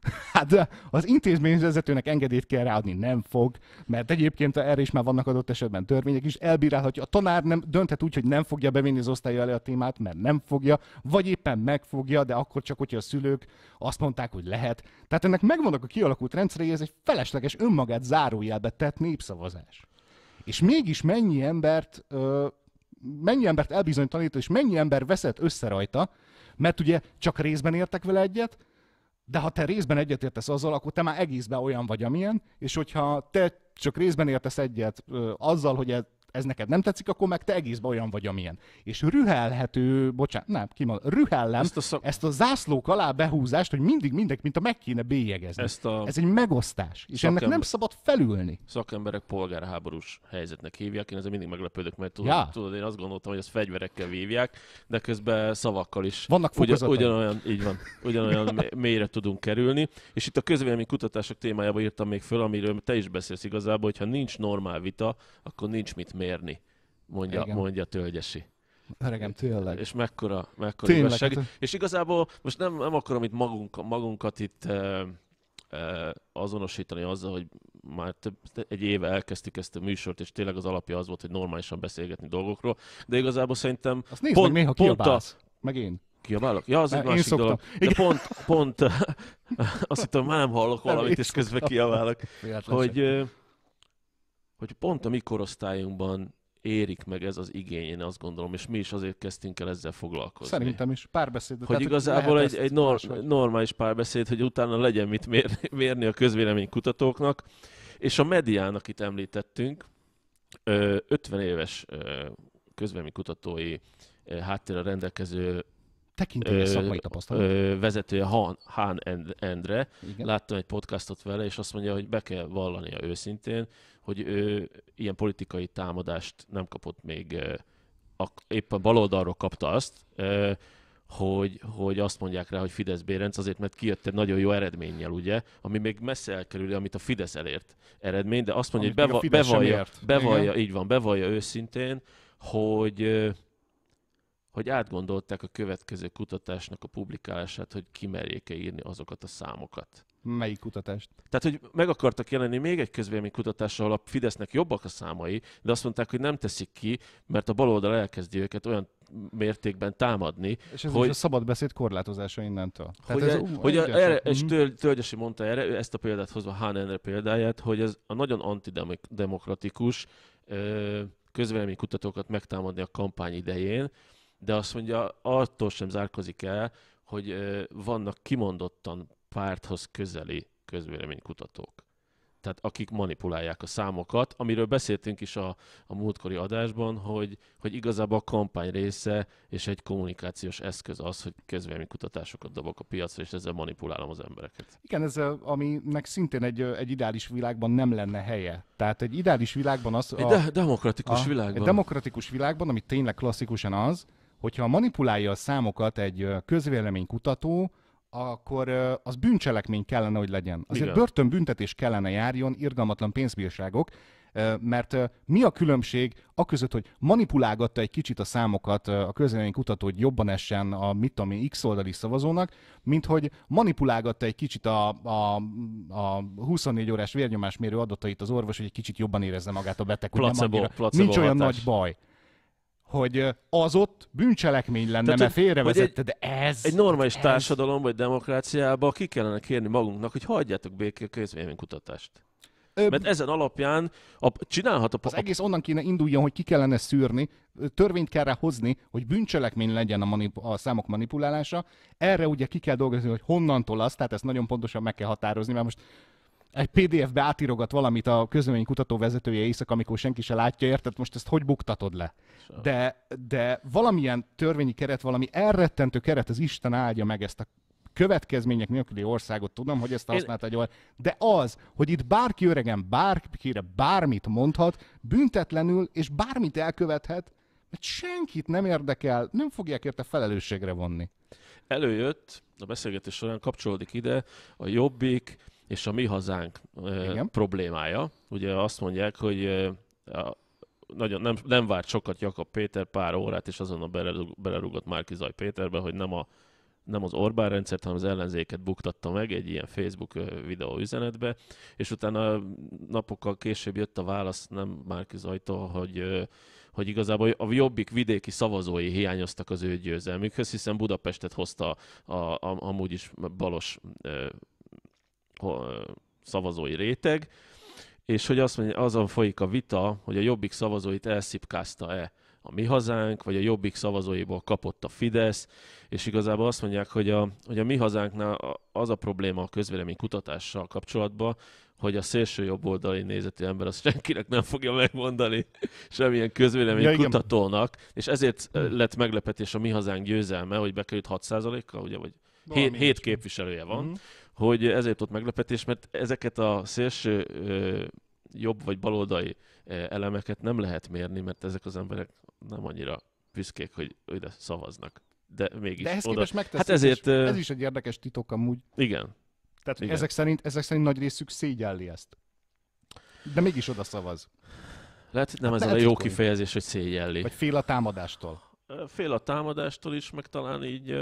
Hát de az intézményvezetőnek engedélyt kell ráadni, nem fog, mert egyébként erre is már vannak adott esetben törvények is, elbírálhatja. A tanár nem dönthet úgy, hogy nem fogja bevinni az osztály elé a témát, mert nem fogja, vagy éppen megfogja, de akkor csak, hogyha a szülők azt mondták, hogy lehet. Tehát ennek megvannak a kialakult rendszerei, ez egy felesleges önmagát zárójelbe tett népszavazás. És mégis mennyi embert, ö, mennyi embert elbizonytalanított, és mennyi ember veszett össze rajta, mert ugye csak részben értek vele egyet, de ha te részben egyetértesz azzal, akkor te már egészben olyan vagy, amilyen, és hogyha te csak részben értesz egyet ö, azzal, hogy ez, ez neked nem tetszik, akkor meg te egész olyan vagy, amilyen. És rühelhető, bocsánat, nem, kimond, rühellem ezt a, szak... ezt a zászlók alá behúzást, hogy mindig mindenki, mint a meg kéne bélyegezni. Ezt a... Ez egy megosztás, és Szakember... ennek nem szabad felülni. Szakemberek polgárháborús helyzetnek hívják, én ezzel mindig meglepődök, mert tudod, ja. tudod én azt gondoltam, hogy ezt fegyverekkel vívják, de közben szavakkal is. Vannak Ugyan, ugyanolyan, így van, ugyanolyan mélyre tudunk kerülni. És itt a közvélemény kutatások témájába írtam még föl, amiről te is beszélsz igazából, hogyha nincs normál vita, akkor nincs mit mér mérni, mondja, Igen. mondja Tölgyesi. Öregem, tényleg. És mekkora, mekkora tényleg. igazság. Hát, és igazából most nem, nem akarom itt magunk, magunkat itt e, e, azonosítani azzal, hogy már több, egy éve elkezdtük ezt a műsort, és tényleg az alapja az volt, hogy normálisan beszélgetni dolgokról, de igazából szerintem... Azt nézd pont, meg néha pont a... meg én. Kiabálok? Ja, az egy másik szoktam. dolog. De Igen. pont, pont azt hittem, már nem hallok valamit, nem és közben kiabálok, hogy hogy pont a mi korosztályunkban érik meg ez az igény, én azt gondolom, és mi is azért kezdtünk el ezzel foglalkozni. Szerintem is, párbeszéd. Hogy tehát, igazából egy, egy nor- normális párbeszéd, hogy utána legyen mit mérni, mérni a kutatóknak és a mediának itt említettünk, 50 éves kutatói háttérre rendelkező vezetője Han, Hán Endre. Igen. Láttam egy podcastot vele, és azt mondja, hogy be kell vallania őszintén, hogy ő ilyen politikai támadást nem kapott még, éppen baloldalról kapta azt, hogy, hogy azt mondják rá, hogy Fidesz Bérenc, azért mert kijött egy nagyon jó eredménnyel, ugye, ami még messze elkerüli, amit a Fidesz elért eredmény, de azt mondja, amit hogy beva- bevallja, bevallja így van, bevallja őszintén, hogy hogy átgondolták a következő kutatásnak a publikálását, hogy kimerjék-e írni azokat a számokat. Melyik kutatást? Tehát, hogy meg akartak jelenni még egy közvéleménykutatással, ahol a Fidesznek jobbak a számai, de azt mondták, hogy nem teszik ki, mert a baloldal elkezdi őket olyan mértékben támadni. És ez hogy, is a szabad beszéd korlátozása innentől. Hogy, ez, uh, hogy a, erre, és mhm. Tölgyesi mondta erre, ő ezt a példát hozva Hán példáját, hogy ez a nagyon antidemokratikus közvéleménykutatókat megtámadni a kampány idején, de azt mondja, attól sem zárkozik el, hogy vannak kimondottan párthoz közeli közvéleménykutatók. Tehát akik manipulálják a számokat, amiről beszéltünk is a, a múltkori adásban, hogy, hogy igazából a kampány része és egy kommunikációs eszköz az, hogy közvéleménykutatásokat dobok a piacra, és ezzel manipulálom az embereket. Igen, ez aminek szintén egy, egy ideális világban nem lenne helye. Tehát egy ideális világban az... Egy de- demokratikus a, világban. Egy demokratikus világban, ami tényleg klasszikusan az, hogyha manipulálja a számokat egy közvéleménykutató, akkor az bűncselekmény kellene, hogy legyen. Azért Igen. börtönbüntetés kellene járjon, irgalmatlan pénzbírságok, mert mi a különbség a között, hogy manipulálgatta egy kicsit a számokat a közvélemény kutató, hogy jobban essen a mit tudom én, X oldali szavazónak, mint hogy manipulálgatta egy kicsit a, a, a 24 órás vérnyomásmérő adatait az orvos, hogy egy kicsit jobban érezze magát a beteg. Placebo, hogy nem placebo nincs olyan hatás. nagy baj hogy az ott bűncselekmény lenne, Tehát, mert félrevezette, de ez... Egy normális ez... társadalom vagy demokráciában ki kellene kérni magunknak, hogy hagyjátok békén a kutatást. Ö... Mert ezen alapján a, csinálhat a... Az a... egész onnan kéne induljon, hogy ki kellene szűrni, törvényt kell rá hozni, hogy bűncselekmény legyen a, manip- a számok manipulálása. Erre ugye ki kell dolgozni, hogy honnantól az, tehát ezt nagyon pontosan meg kell határozni, mert most egy PDF-be átírogat valamit a kutató vezetője éjszaka, amikor senki se látja, érted? Most ezt hogy buktatod le? De, de valamilyen törvényi keret, valami elrettentő keret, az Isten áldja meg ezt a következmények nélküli országot, tudom, hogy ezt használta egy olyan. De az, hogy itt bárki öregen bárkire bármit mondhat, büntetlenül, és bármit elkövethet, mert senkit nem érdekel, nem fogják érte felelősségre vonni. Előjött, a beszélgetés során kapcsolódik ide, a Jobbik, és a mi hazánk Igen. problémája. Ugye azt mondják, hogy a, nagyon nem, nem várt sokat Jakab Péter pár órát, és azonnal belerug, belerugott Márki Zaj Péterbe, hogy nem, a, nem az Orbán rendszert, hanem az ellenzéket buktatta meg egy ilyen Facebook videó üzenetbe, és utána napokkal később jött a válasz, nem Márki Zajtól, hogy hogy igazából a jobbik vidéki szavazói hiányoztak az ő győzelmükhöz, hiszen Budapestet hozta a, a, amúgy is balos szavazói réteg, és hogy azt mondja, azon folyik a vita, hogy a Jobbik szavazóit elszipkázta-e a mi hazánk, vagy a Jobbik szavazóiból kapott a Fidesz, és igazából azt mondják, hogy a, hogy a mi hazánknál az a probléma a közvélemény kutatással kapcsolatban, hogy a szélső jobboldali nézetű ember azt senkinek nem fogja megmondani semmilyen közvélemény ja, kutatónak, igen. és ezért lett meglepetés a mi hazánk győzelme, hogy bekerült 6%-kal, ugye, vagy 7, képviselője van, mm hogy ezért ott meglepetés, mert ezeket a szélső jobb vagy baloldali elemeket nem lehet mérni, mert ezek az emberek nem annyira büszkék, hogy ide szavaznak. De mégis De ehhez oda... hát ezért... ez is egy érdekes titok amúgy. Igen. Tehát igen. Ezek, szerint, ezek szerint nagy részük szégyelli ezt. De mégis oda szavaz. Lehet, hogy nem hát ez a jó titkony. kifejezés, hogy szégyelli. Vagy fél a támadástól. Fél a támadástól is, meg talán így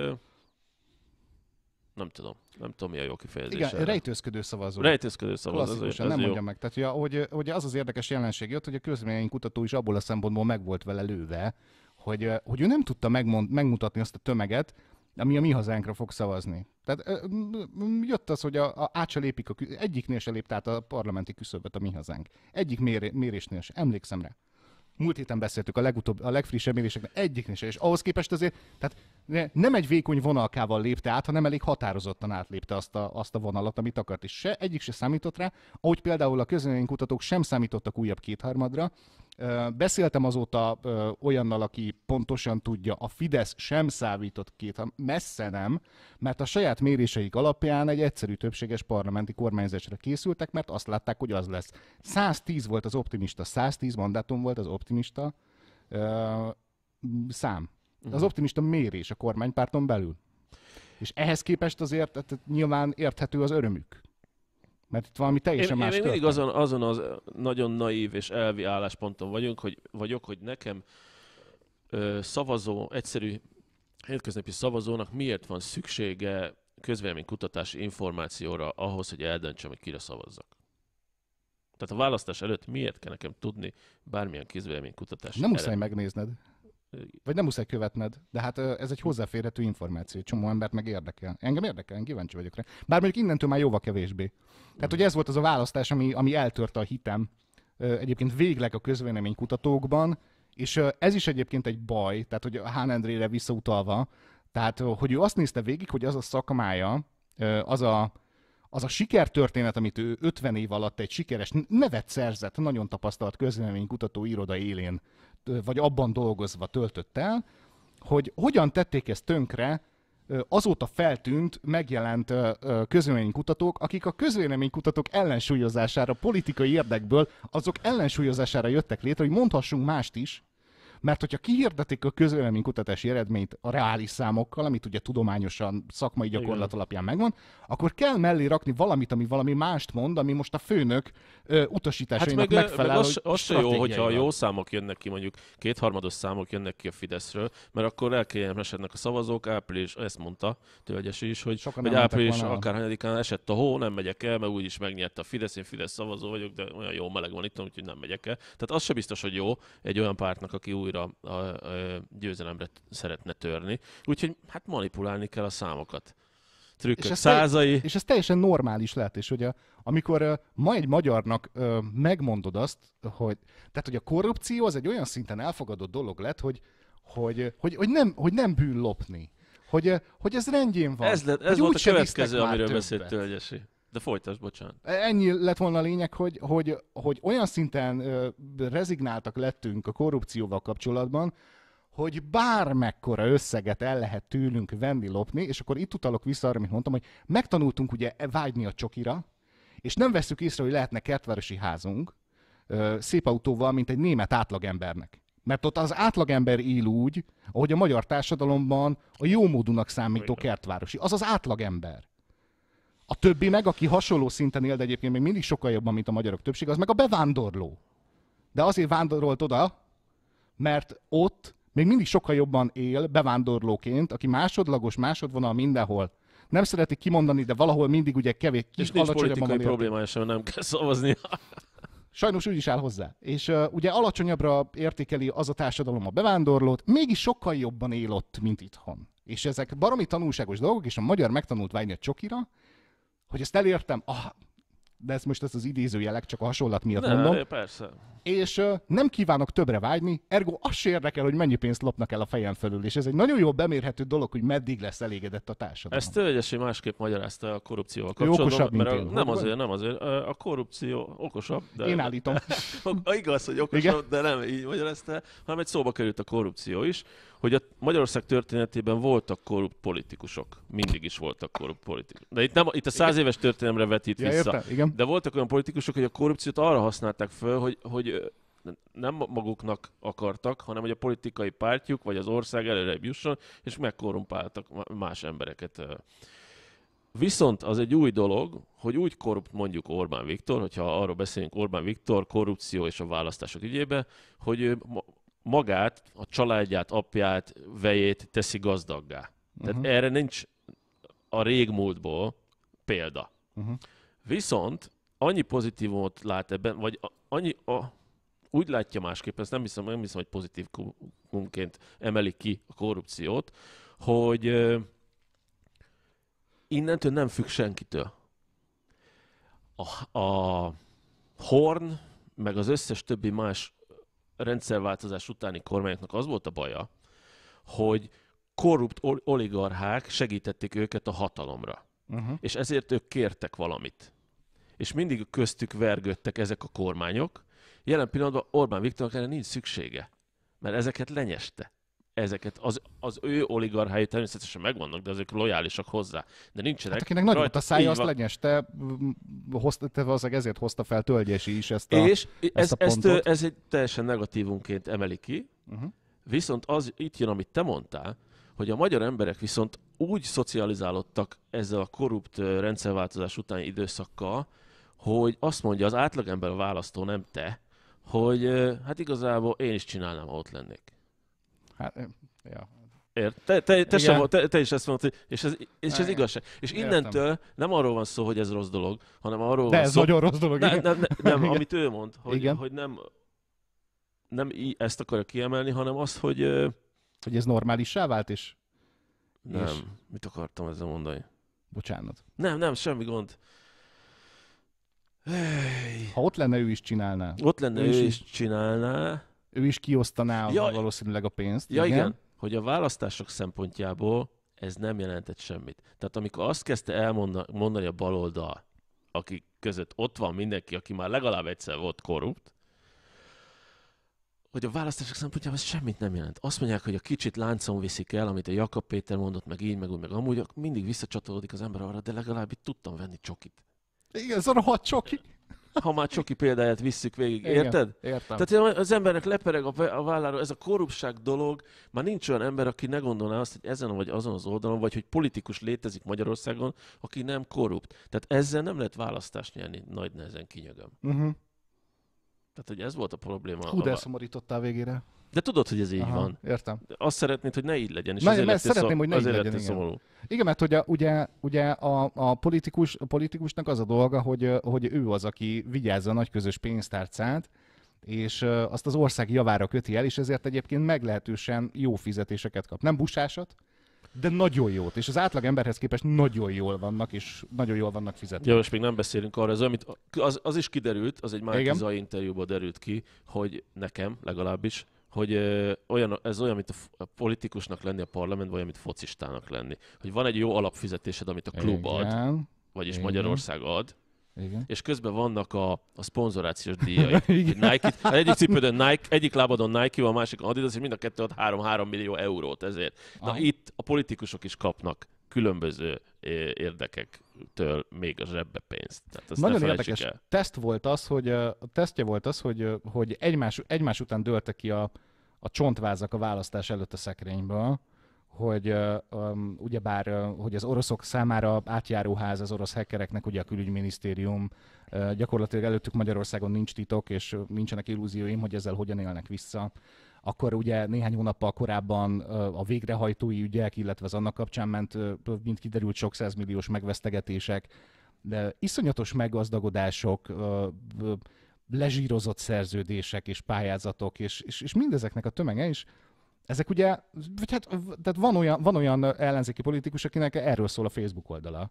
nem tudom, nem tudom, mi a jó kifejezés. Igen, erre. rejtőzködő szavazó. Rejtőzködő szavazó. ez nem mondja meg. Tehát a, hogy, hogy az az érdekes jelenség jött, hogy a közmény kutató is abból a szempontból meg volt vele lőve, hogy, hogy ő nem tudta megmond, megmutatni azt a tömeget, ami a mi hazánkra fog szavazni. Tehát jött az, hogy a, a, át se lépik, a, egyiknél se lépte át a parlamenti küszöbet a mi hazánk. Egyik mérésnél se. Emlékszem rá. Múlt héten beszéltük a legutóbb, a legfrissebb méréseknek egyiknél se, és ahhoz képest azért, tehát nem egy vékony vonalkával lépte át, hanem elég határozottan átlépte azt a, azt a vonalat, amit akart, és se egyik se számított rá, ahogy például a közönségkutatók sem számítottak újabb kétharmadra, Beszéltem azóta olyannal, aki pontosan tudja, a Fidesz sem szávított két, messze nem, mert a saját méréseik alapján egy egyszerű többséges parlamenti kormányzásra készültek, mert azt látták, hogy az lesz. 110 volt az optimista, 110 mandátum volt az optimista szám. Az mhm. optimista mérés a kormánypárton belül. És ehhez képest azért tehát nyilván érthető az örömük. Mert itt valami teljesen én, más Én mindig azon, azon az nagyon naív és elvi állásponton vagyunk, hogy, vagyok, hogy nekem ö, szavazó, egyszerű hétköznapi szavazónak miért van szüksége közvéleménykutatási információra ahhoz, hogy eldöntsem, hogy kire szavazzak. Tehát a választás előtt miért kell nekem tudni bármilyen közvéleménykutatást? Nem muszáj megnézned. Vagy nem muszáj követned, de hát ez egy hozzáférhető információ, csomó embert meg érdekel. Engem érdekel, én kíváncsi vagyok rá. Bár mondjuk innentől már jóval kevésbé. Tehát, hogy ez volt az a választás, ami, ami eltörte a hitem egyébként végleg a közvéleménykutatókban, és ez is egyébként egy baj, tehát hogy Hán Endrére visszautalva, tehát hogy ő azt nézte végig, hogy az a szakmája, az a, az a sikertörténet, amit ő 50 év alatt egy sikeres nevet szerzett, nagyon tapasztalt közvéleménykutató iroda élén vagy abban dolgozva töltött el, hogy hogyan tették ezt tönkre azóta feltűnt, megjelent közvéleménykutatók, akik a közvéleménykutatók ellensúlyozására, politikai érdekből, azok ellensúlyozására jöttek létre, hogy mondhassunk mást is, mert hogyha kihirdetik a közvéleménykutatási eredményt a reális számokkal, amit ugye tudományosan, szakmai gyakorlat Igen. alapján megvan, akkor kell mellé rakni valamit, ami valami mást mond, ami most a főnök ö, utasításainak hát meg, megfelel. Meg az, az se jó, hogyha a jó számok jönnek ki, mondjuk kétharmados számok jönnek ki a Fideszről, mert akkor elkényelmesednek a szavazók, április, ezt mondta Tölgyes is, hogy, Sokan hogy április hanyadikán esett a hó, nem megyek el, mert úgyis megnyerte a Fidesz, én Fidesz szavazó vagyok, de olyan jó meleg van itt, úgyhogy nem megyek el. Tehát az se biztos, hogy jó egy olyan pártnak, aki új újra a, a, győzelemre szeretne törni. Úgyhogy hát manipulálni kell a számokat. Trükkök és ez százai. Te, és ez teljesen normális lehet, és ugye amikor uh, ma egy magyarnak uh, megmondod azt, hogy tehát hogy a korrupció az egy olyan szinten elfogadott dolog lett, hogy hogy, hogy, hogy, nem, hogy nem bűn lopni. Hogy, hogy ez rendjén van. Ez, le, ez volt a következő, amiről beszélt Tölgyesi. De folytasd, bocsánat. E, ennyi lett volna a lényeg, hogy, hogy, hogy olyan szinten rezignáltak lettünk a korrupcióval kapcsolatban, hogy bármekkora összeget el lehet tőlünk venni, lopni, és akkor itt utalok vissza arra, amit mondtam, hogy megtanultunk ugye vágyni a csokira, és nem veszük észre, hogy lehetne kertvárosi házunk szép autóval, mint egy német átlagembernek. Mert ott az átlagember él úgy, ahogy a magyar társadalomban a jó módunak számító kertvárosi. Az az átlagember. A többi meg, aki hasonló szinten él, de egyébként még mindig sokkal jobban, mint a magyarok többség, az meg a bevándorló. De azért vándorolt oda, mert ott még mindig sokkal jobban él bevándorlóként, aki másodlagos, másodvonal mindenhol. Nem szeretik kimondani, de valahol mindig ugye kevés. És nincs politikai problémája sem, nem kell szavazni. Sajnos úgy is áll hozzá. És uh, ugye alacsonyabbra értékeli az a társadalom a bevándorlót, mégis sokkal jobban él ott, mint itthon. És ezek baromi tanulságos dolgok, és a magyar megtanult vágni a csokira, hogy ezt elértem, ah, de ezt most ezt az idézőjelek csak a hasonlat miatt ne, mondom. Eh, persze. És uh, nem kívánok többre vágyni, ergo az se érdekel, hogy mennyi pénzt lopnak el a fejem fölül, és ez egy nagyon jó, bemérhető dolog, hogy meddig lesz elégedett a társadalom. Ezt tényleges, hogy másképp magyarázta a korrupcióval kapcsolatban. Okosabb, mert mint én. Nem azért, nem azért. A korrupció okosabb, de... Én állítom. igaz, hogy okosabb, Igen? de nem így magyarázta, hanem egy szóba került a korrupció is, hogy a Magyarország történetében voltak korrupt politikusok. Mindig is voltak korrupt politikusok. De itt, nem, itt a száz éves történelemre vetít ja, vissza. igen. De voltak olyan politikusok, hogy a korrupciót arra használták föl, hogy, hogy nem maguknak akartak, hanem hogy a politikai pártjuk vagy az ország előre jusson, és megkorrumpáltak más embereket. Viszont az egy új dolog, hogy úgy korrupt mondjuk Orbán Viktor, hogyha arról beszélünk Orbán Viktor korrupció és a választások ügyében, hogy magát, a családját, apját, vejét teszi gazdaggá. Tehát uh-huh. erre nincs a régmúltból példa. Uh-huh. Viszont annyi pozitívumot lát ebben, vagy annyi, a, úgy látja másképp, ezt nem hiszem, nem hiszem, hogy pozitívumként emelik ki a korrupciót, hogy innentől nem függ senkitől. A, a Horn, meg az összes többi más rendszerváltozás utáni kormányoknak az volt a baja, hogy korrupt oligarchák segítették őket a hatalomra. Uh-huh. És ezért ők kértek valamit. És mindig köztük vergődtek ezek a kormányok. Jelen pillanatban Orbán Viktornak erre nincs szüksége, mert ezeket lenyeste ezeket. Az, az ő oligarchái természetesen megvannak, de azok lojálisak hozzá. De nincsenek. Hát akinek nagy a szája, azt lenyes, te, mm, hozta, te valószínűleg ezért hozta fel Tölgyesi is ezt a, És ezt, ezt, a pontot. ezt, ez egy teljesen negatívunként emeli ki, uh-huh. viszont az itt jön, amit te mondtál, hogy a magyar emberek viszont úgy szocializálódtak ezzel a korrupt rendszerváltozás utáni időszakkal, hogy azt mondja az átlagember választó, nem te, hogy hát igazából én is csinálnám, ha ott lennék. Hát, ja. Ért? Te, te, te, sem, te, te is ezt mondtad, és ez, és ez igazság. És innentől Értem. nem arról van szó, hogy ez rossz dolog, hanem arról De van ez szó... nagyon rossz dolog. Ne, nem, nem, igen. amit ő mond, hogy, igen. hogy nem, nem ezt akarja kiemelni, hanem az, hogy... Hogy ez normálissá vált, és... Nem, és... mit akartam ezzel mondani? Bocsánat. Nem, nem, semmi gond. Ha ott lenne, ő is csinálná. Ott lenne, ő, ő is, is csinálná ő is kiosztaná ja, valószínűleg a pénzt. Ja igen. igen, hogy a választások szempontjából ez nem jelentett semmit. Tehát amikor azt kezdte elmondani a baloldal, akik között ott van mindenki, aki már legalább egyszer volt korrupt, hogy a választások szempontjából ez semmit nem jelent. Azt mondják, hogy a kicsit láncon viszik el, amit a Jakab Péter mondott, meg így, meg úgy, meg amúgy, mindig visszacsatolódik az ember arra, de legalább itt tudtam venni csokit. Igen, ez a rohadt csoki ha már Csoki példáját visszük végig, Igen, érted? Értem. Tehát az embernek lepereg a válláról, ez a korruptság dolog, már nincs olyan ember, aki ne gondolná azt, hogy ezen vagy azon az oldalon, vagy hogy politikus létezik Magyarországon, aki nem korrupt. Tehát ezzel nem lehet választást nyerni, nagy nehezen kinyögöm. Uh-huh. Tehát, hogy ez volt a probléma. Hú, de a... végére. De tudod, hogy ez így Aha, van. Értem. Azt szeretnéd, hogy ne így legyen, és mert, mert szeretném, szó, hogy ne így legyen, igen. Igen, mert hogy a, ugye, ugye a, a, politikus, a politikusnak az a dolga, hogy, hogy ő az, aki vigyázza a nagy közös pénztárcát, és azt az ország javára köti el, és ezért egyébként meglehetősen jó fizetéseket kap. Nem busásat, de nagyon jót, és az átlag emberhez képest nagyon jól vannak, és nagyon jól vannak fizetve. Jó, és még nem beszélünk arra, az, amit, az, az is kiderült, az egy Márki interjúban derült ki, hogy nekem legalábbis, hogy ö, olyan, ez olyan, mint a, a politikusnak lenni a parlamentben, olyan, mint focistának lenni. Hogy van egy jó alapfizetésed, amit a klub Igen. ad, vagyis Igen. Magyarország ad, igen. És közben vannak a, a szponzorációs díjai. Nike, hát egyik cipődön Nike, egyik lábadon Nike, a másik Adidas, és mind a kettő ad 3-3 millió eurót ezért. Na ah. itt a politikusok is kapnak különböző érdekek től még a zsebbe pénzt. Tehát ezt Nagyon érdekes el. teszt volt az, hogy a tesztje volt az, hogy, hogy egymás, egymás után dőlte ki a, a csontvázak a választás előtt a szekrényből, hogy um, ugyebár, hogy az oroszok számára átjáróház az orosz hekkereknek, ugye a külügyminisztérium, gyakorlatilag előttük Magyarországon nincs titok, és nincsenek illúzióim, hogy ezzel hogyan élnek vissza akkor ugye néhány hónappal korábban a végrehajtói ügyek, illetve az annak kapcsán ment, mint kiderült, sok százmilliós megvesztegetések, de iszonyatos meggazdagodások, lezsírozott szerződések és pályázatok, és, és, és mindezeknek a tömege is, ezek ugye, vagy hát, tehát van olyan, van olyan ellenzéki politikus, akinek erről szól a Facebook oldala.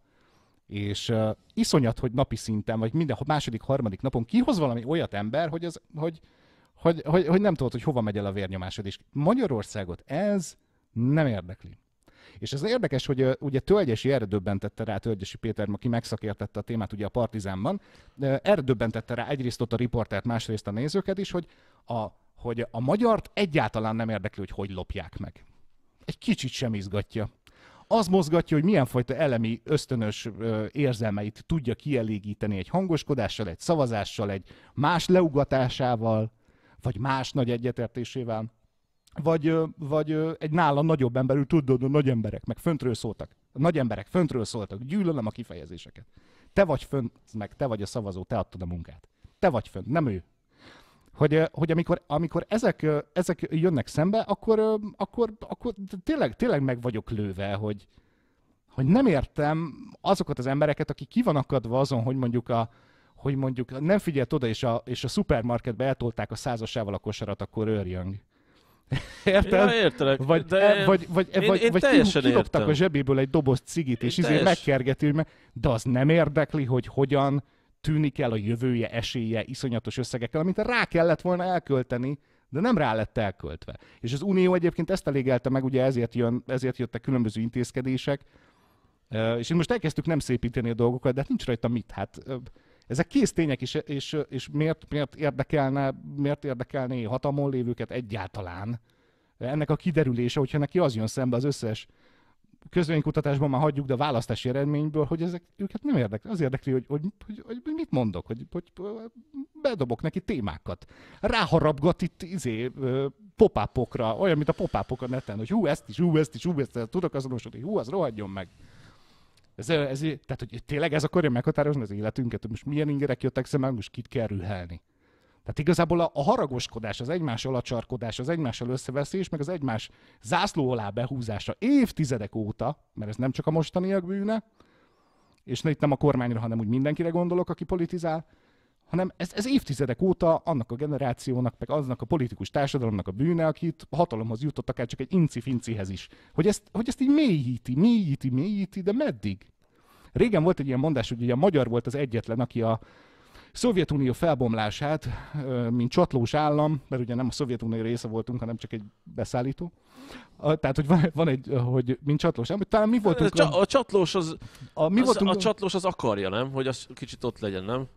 És uh, iszonyat, hogy napi szinten, vagy minden második, harmadik napon kihoz valami olyat ember, hogy, ez, hogy, hogy, hogy, hogy nem tudod, hogy hova megy el a vérnyomásod, és Magyarországot ez nem érdekli. És ez érdekes, hogy ugye Tölgyesi erre döbbentette rá Tölgyesi Péter, aki megszakértette a témát ugye a Partizánban, erre döbbentette rá egyrészt ott a riportert, másrészt a nézőket is, hogy a, hogy a magyart egyáltalán nem érdekli, hogy hogy lopják meg. Egy kicsit sem izgatja. Az mozgatja, hogy milyen fajta elemi ösztönös érzelmeit tudja kielégíteni egy hangoskodással, egy szavazással, egy más leugatásával vagy más nagy egyetértésével, vagy, vagy egy nála nagyobb emberül tudod, nagy emberek, meg föntről szóltak. A nagy emberek föntről szóltak, gyűlölöm a kifejezéseket. Te vagy fönt, meg te vagy a szavazó, te adtad a munkát. Te vagy fönt, nem ő. Hogy, hogy amikor, amikor ezek, ezek jönnek szembe, akkor, akkor, akkor tényleg, tényleg meg vagyok lőve, hogy, hogy nem értem azokat az embereket, akik ki van akadva azon, hogy mondjuk a, hogy mondjuk nem figyelt oda, és a, és a szupermarketbe eltolták a százasával a kosarat, akkor őrjöng. Érted? Ja, értelek. Vagy, de e, vagy, vagy, én, vagy, én vagy kidobtak értem. a zsebéből egy doboz cigit, én és izé teljes... izé megkergeti, hogy meg... de az nem érdekli, hogy hogyan tűnik el a jövője, esélye, iszonyatos összegekkel, amit rá kellett volna elkölteni, de nem rá lett elköltve. És az Unió egyébként ezt elégelte meg, ugye ezért, jön, ezért jöttek különböző intézkedések, és most elkezdtük nem szépíteni a dolgokat, de hát nincs rajta mit. Hát ezek kész tények is, és, és miért, miért, érdekelne, miért érdekelné hatamon lévőket egyáltalán ennek a kiderülése, hogyha neki az jön szembe az összes közvénykutatásban már hagyjuk, de a választási eredményből, hogy ezek őket nem érdekli. Az érdekli, hogy, hogy, hogy, hogy mit mondok, hogy, hogy bedobok neki témákat. ráharabgat itt izé, popápokra, olyan, mint a popápok a neten, hogy hú, ezt is, hú, ezt is, hú, ezt, ezt tudok azonosulni, hú, az rohadjon meg. Ez, ez, tehát, hogy tényleg ez akarja meghatározni az életünket, most milyen ingerek jöttek szembe, most kit kell rühelni. Tehát igazából a, a haragoskodás, az egymás alacsarkodás, az egymással összeveszés, meg az egymás zászló alá behúzása évtizedek óta, mert ez nem csak a mostaniak bűne, és itt nem a kormányra, hanem úgy mindenkire gondolok, aki politizál, hanem ez, ez évtizedek óta annak a generációnak, meg aznak a politikus társadalomnak a bűne, akit hatalomhoz jutott akár csak egy inci-fincihez is. Hogy ezt, hogy ezt így mélyíti, mélyíti, mélyíti, de meddig? Régen volt egy ilyen mondás, hogy ugye a magyar volt az egyetlen, aki a Szovjetunió felbomlását, mint csatlós állam, mert ugye nem a Szovjetunió része voltunk, hanem csak egy beszállító. Tehát, hogy van, van egy, hogy mint csatlós állam, talán mi voltunk... A, a, a csatlós az, a, mi az, voltunk, a csatlós az akarja, nem? Hogy az kicsit ott legyen, nem?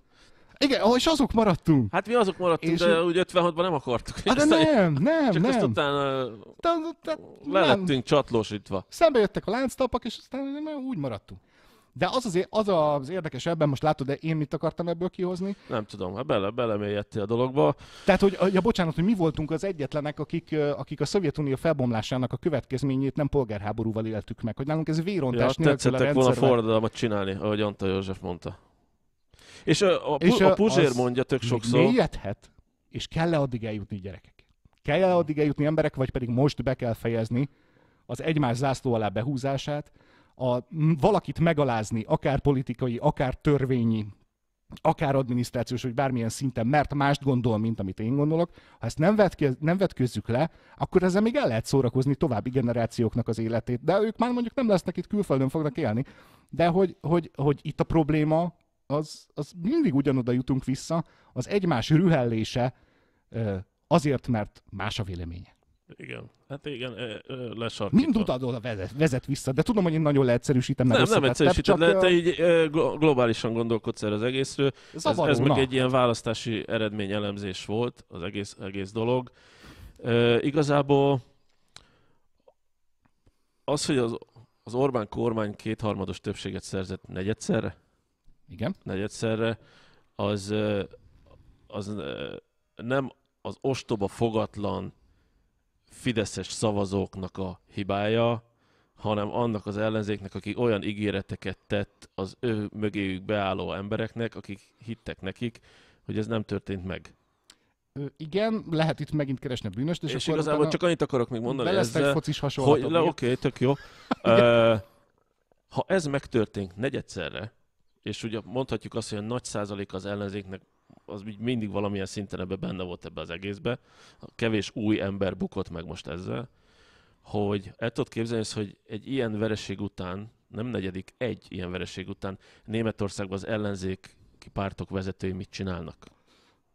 Igen, és azok maradtunk. Hát mi azok maradtunk, és... de úgy 56-ban nem akartuk. Hát de nem, nem, Csak nem. azt utána de, de, de, lelettünk nem. csatlósítva. Szembe jöttek a lánctalpak, és aztán úgy maradtunk. De az az, az az érdekes ebben, most látod, de én mit akartam ebből kihozni? Nem tudom, hát bele, belemélyedtél a dologba. Tehát, hogy ja, bocsánat, hogy mi voltunk az egyetlenek, akik, akik a Szovjetunió felbomlásának a következményét nem polgárháborúval éltük meg, hogy nálunk ez vérontás ja, nélkül a rendszerben. volna forradalmat csinálni, ahogy Antal József mondta. És a, a, és a, a Puzsér mondja tök sokszor. Mélyedhet, és kell-e addig eljutni gyerekek? Kell-e addig eljutni emberek, vagy pedig most be kell fejezni az egymás zászló alá behúzását, a, valakit megalázni, akár politikai, akár törvényi, akár adminisztrációs, vagy bármilyen szinten, mert mást gondol, mint amit én gondolok, ha ezt nem, vetkez, nem vetközzük le, akkor ezzel még el lehet szórakozni további generációknak az életét. De ők már mondjuk nem lesznek itt, külföldön fognak élni. De hogy, hogy, hogy itt a probléma az, az mindig ugyanoda jutunk vissza, az egymás rühellése azért, mert más a véleménye. Igen, hát igen, lesarkítva. Mind utadod a vezet, vezet vissza, de tudom, hogy én nagyon leegyszerűsítem. Nem, nem egyszerűsítem, de te így globálisan gondolkodsz erre az egészről. Zavaró, ez, ez meg egy ilyen választási eredményelemzés volt, az egész, egész dolog. E, igazából az, hogy az, az Orbán kormány kétharmados többséget szerzett negyedszerre, igen. Negyedszerre, az, az nem az ostoba, fogatlan fideszes szavazóknak a hibája, hanem annak az ellenzéknek, aki olyan ígéreteket tett az ő mögéjük beálló embereknek, akik hittek nekik, hogy ez nem történt meg. Igen, lehet itt megint keresni a bűnöst. És, és igazából utána... csak annyit akarok még mondani. Be egy focis hasonlatot. Oké, okay, tök jó. uh, ha ez megtörtént negyedszerre, és ugye mondhatjuk azt, hogy a nagy százalék az ellenzéknek az mindig valamilyen szinten ebbe benne volt ebbe az egészbe. A kevés új ember bukott meg most ezzel, hogy el tudod képzelni, hogy egy ilyen vereség után, nem negyedik, egy ilyen vereség után Németországban az ellenzék pártok vezetői mit csinálnak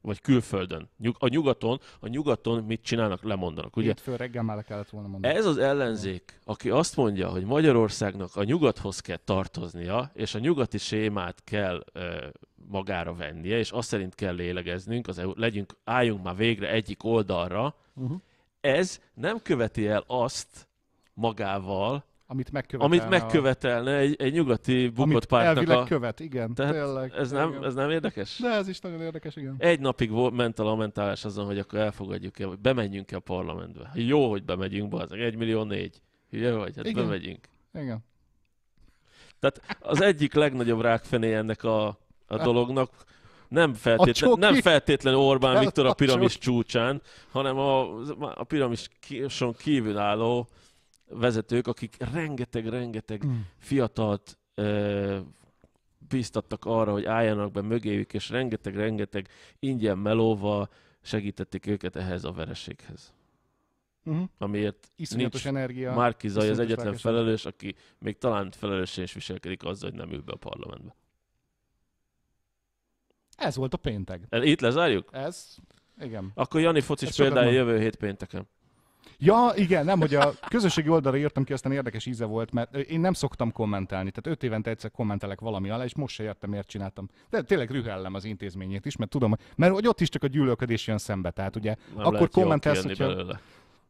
vagy külföldön. A nyugaton, a nyugaton mit csinálnak, lemondanak. Ugye? Hétfő reggel már le kellett volna mondani. Ez az ellenzék, aki azt mondja, hogy Magyarországnak a nyugathoz kell tartoznia, és a nyugati sémát kell ö, magára vennie, és azt szerint kell lélegeznünk, az, legyünk, álljunk már végre egyik oldalra, uh-huh. ez nem követi el azt magával, amit megkövetelne. Amit megkövetelne a... egy, egy nyugati bukott pártnak. Elvileg a... követ, igen, Tehát tényleg. Ez nem, nem, ez nem érdekes? De ez is nagyon érdekes, igen. Egy napig volt, ment a lamentálás azon, hogy akkor elfogadjuk-e, hogy bemenjünk-e a parlamentbe. Jó, hogy bemegyünk, bazdmeg. Egy millió négy. Hülye vagy? Hát igen. bemegyünk. Igen. Tehát az egyik legnagyobb rákfené ennek a, a dolognak, nem, feltétlen, nem feltétlenül Orbán Viktor a piramis csúcsán, hanem a, a piramison kívülálló vezetők, akik rengeteg-rengeteg mm. fiatalt ö, bíztattak arra, hogy álljanak be mögéjük, és rengeteg-rengeteg ingyen melóval segítették őket ehhez a vereséghez. Uh-huh. Amiért Iszonyatos nincs energia. Márki Zaj az egyetlen lelkesen. felelős, aki még talán felelősen is viselkedik azzal, hogy nem ül be a parlamentbe. Ez volt a péntek. Itt lezárjuk? Ez, igen. Akkor Jani focis Ez példája jövő hét pénteken. Ja, igen, nem, hogy a közösségi oldalra írtam ki, aztán érdekes íze volt, mert én nem szoktam kommentálni. Tehát öt évente egyszer kommentelek valami alá, és most se értem, miért csináltam. De tényleg rühellem az intézményét is, mert tudom, mert hogy ott is csak a gyűlölködés jön szembe. Tehát ugye, nem akkor kommentelsz, hogyha... Belőle.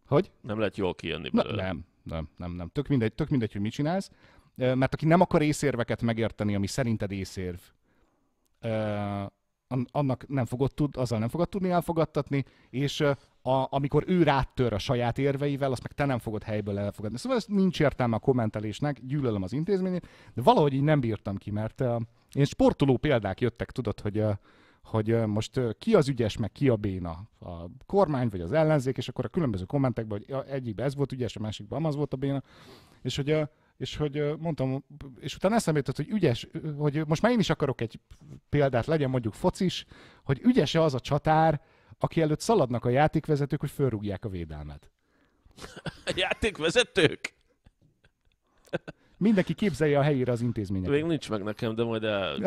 Hogy? Nem lehet jól kijönni belőle. Na, nem, nem, nem, nem. Tök mindegy, tök mindegy, hogy mit csinálsz. Mert aki nem akar észérveket megérteni, ami szerinted észérv, annak nem fogod tud, azzal nem fogod tudni elfogadtatni, és a, amikor ő rátör a saját érveivel, azt meg te nem fogod helyből elfogadni. Szóval ez nincs értelme a kommentelésnek, gyűlölöm az intézményét, de valahogy így nem bírtam ki, mert uh, én sportoló példák jöttek, tudod, hogy uh, hogy uh, most uh, ki az ügyes, meg ki a béna, a kormány vagy az ellenzék, és akkor a különböző kommentekben, hogy egyikben ez volt ügyes, a másikban az volt a béna, és hogy uh, és hogy mondtam, és utána eszembe jutott, hogy ügyes, hogy most már én is akarok egy példát, legyen mondjuk focis, hogy ügyes-e az a csatár, aki előtt szaladnak a játékvezetők, hogy fölrúgják a védelmet. A játékvezetők? Mindenki képzelje a helyére az intézményet. Még nincs meg nekem, de majd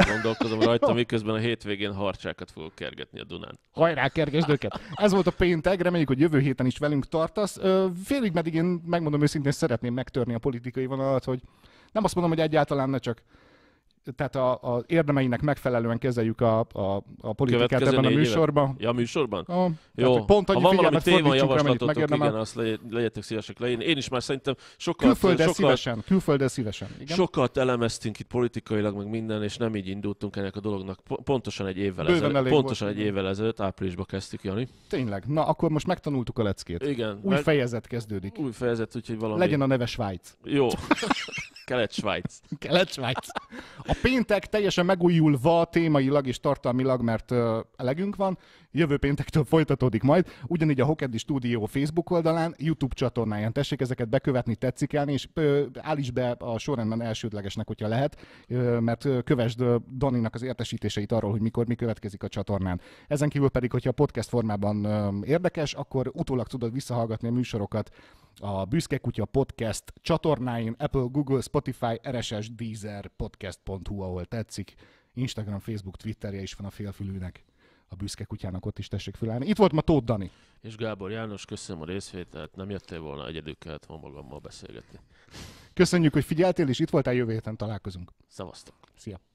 gondolkozom rajta, miközben a hétvégén harcsákat fogok kergetni a Dunán. Hajrá, kergesd őket! Ez volt a péntek, reméljük, hogy jövő héten is velünk tartasz. Félig meddig én megmondom őszintén, szeretném megtörni a politikai vonalat, hogy nem azt mondom, hogy egyáltalán ne csak tehát a, a érdemeinek megfelelően kezeljük a, a, a politikát Következő ebben a műsorban. Éve? Ja, a műsorban? A, Jó. Pont ha van valami téma javaslatotok, igen, azt legyetek szívesek le. Én is már szerintem sokat... Külföldre sokat, szívesen, külföldre szívesen. Igen? Sokat elemeztünk itt politikailag, meg minden, és nem így indultunk ennek a dolognak. Pontosan egy évvel Bőven ezelőtt. Pontosan volt. egy évvel ezelőtt, áprilisban kezdtük, Jani. Tényleg. Na, akkor most megtanultuk a leckét. Igen. Új fejezet kezdődik. Új fejezet, úgyhogy valami... Legyen a neve Svájc. Jó. Kelet-Svájc. Kelet-Svájc. A péntek teljesen megújulva témailag és tartalmilag, mert elegünk van. Jövő péntektől folytatódik majd. Ugyanígy a Hokedi Stúdió Facebook oldalán, YouTube csatornáján. Tessék ezeket bekövetni, tetszik elni, és állíts be a sorrendben elsődlegesnek, hogyha lehet, mert kövesd Daninak az értesítéseit arról, hogy mikor mi következik a csatornán. Ezen kívül pedig, hogyha a podcast formában érdekes, akkor utólag tudod visszahallgatni a műsorokat a Büszke Kutya Podcast csatornáin, Apple, Google, Spotify, RSS, Deezer, podcast.hu, ahol tetszik. Instagram, Facebook, Twitterje is van a félfülűnek. A büszke kutyának ott is tessék fülelni. Itt volt ma Tóth Dani. És Gábor János, köszönöm a részvételt. Nem jöttél volna egyedül, kellett volna magammal beszélgetni. Köszönjük, hogy figyeltél, és itt voltál, jövő héten találkozunk. Szavaztok. Szia.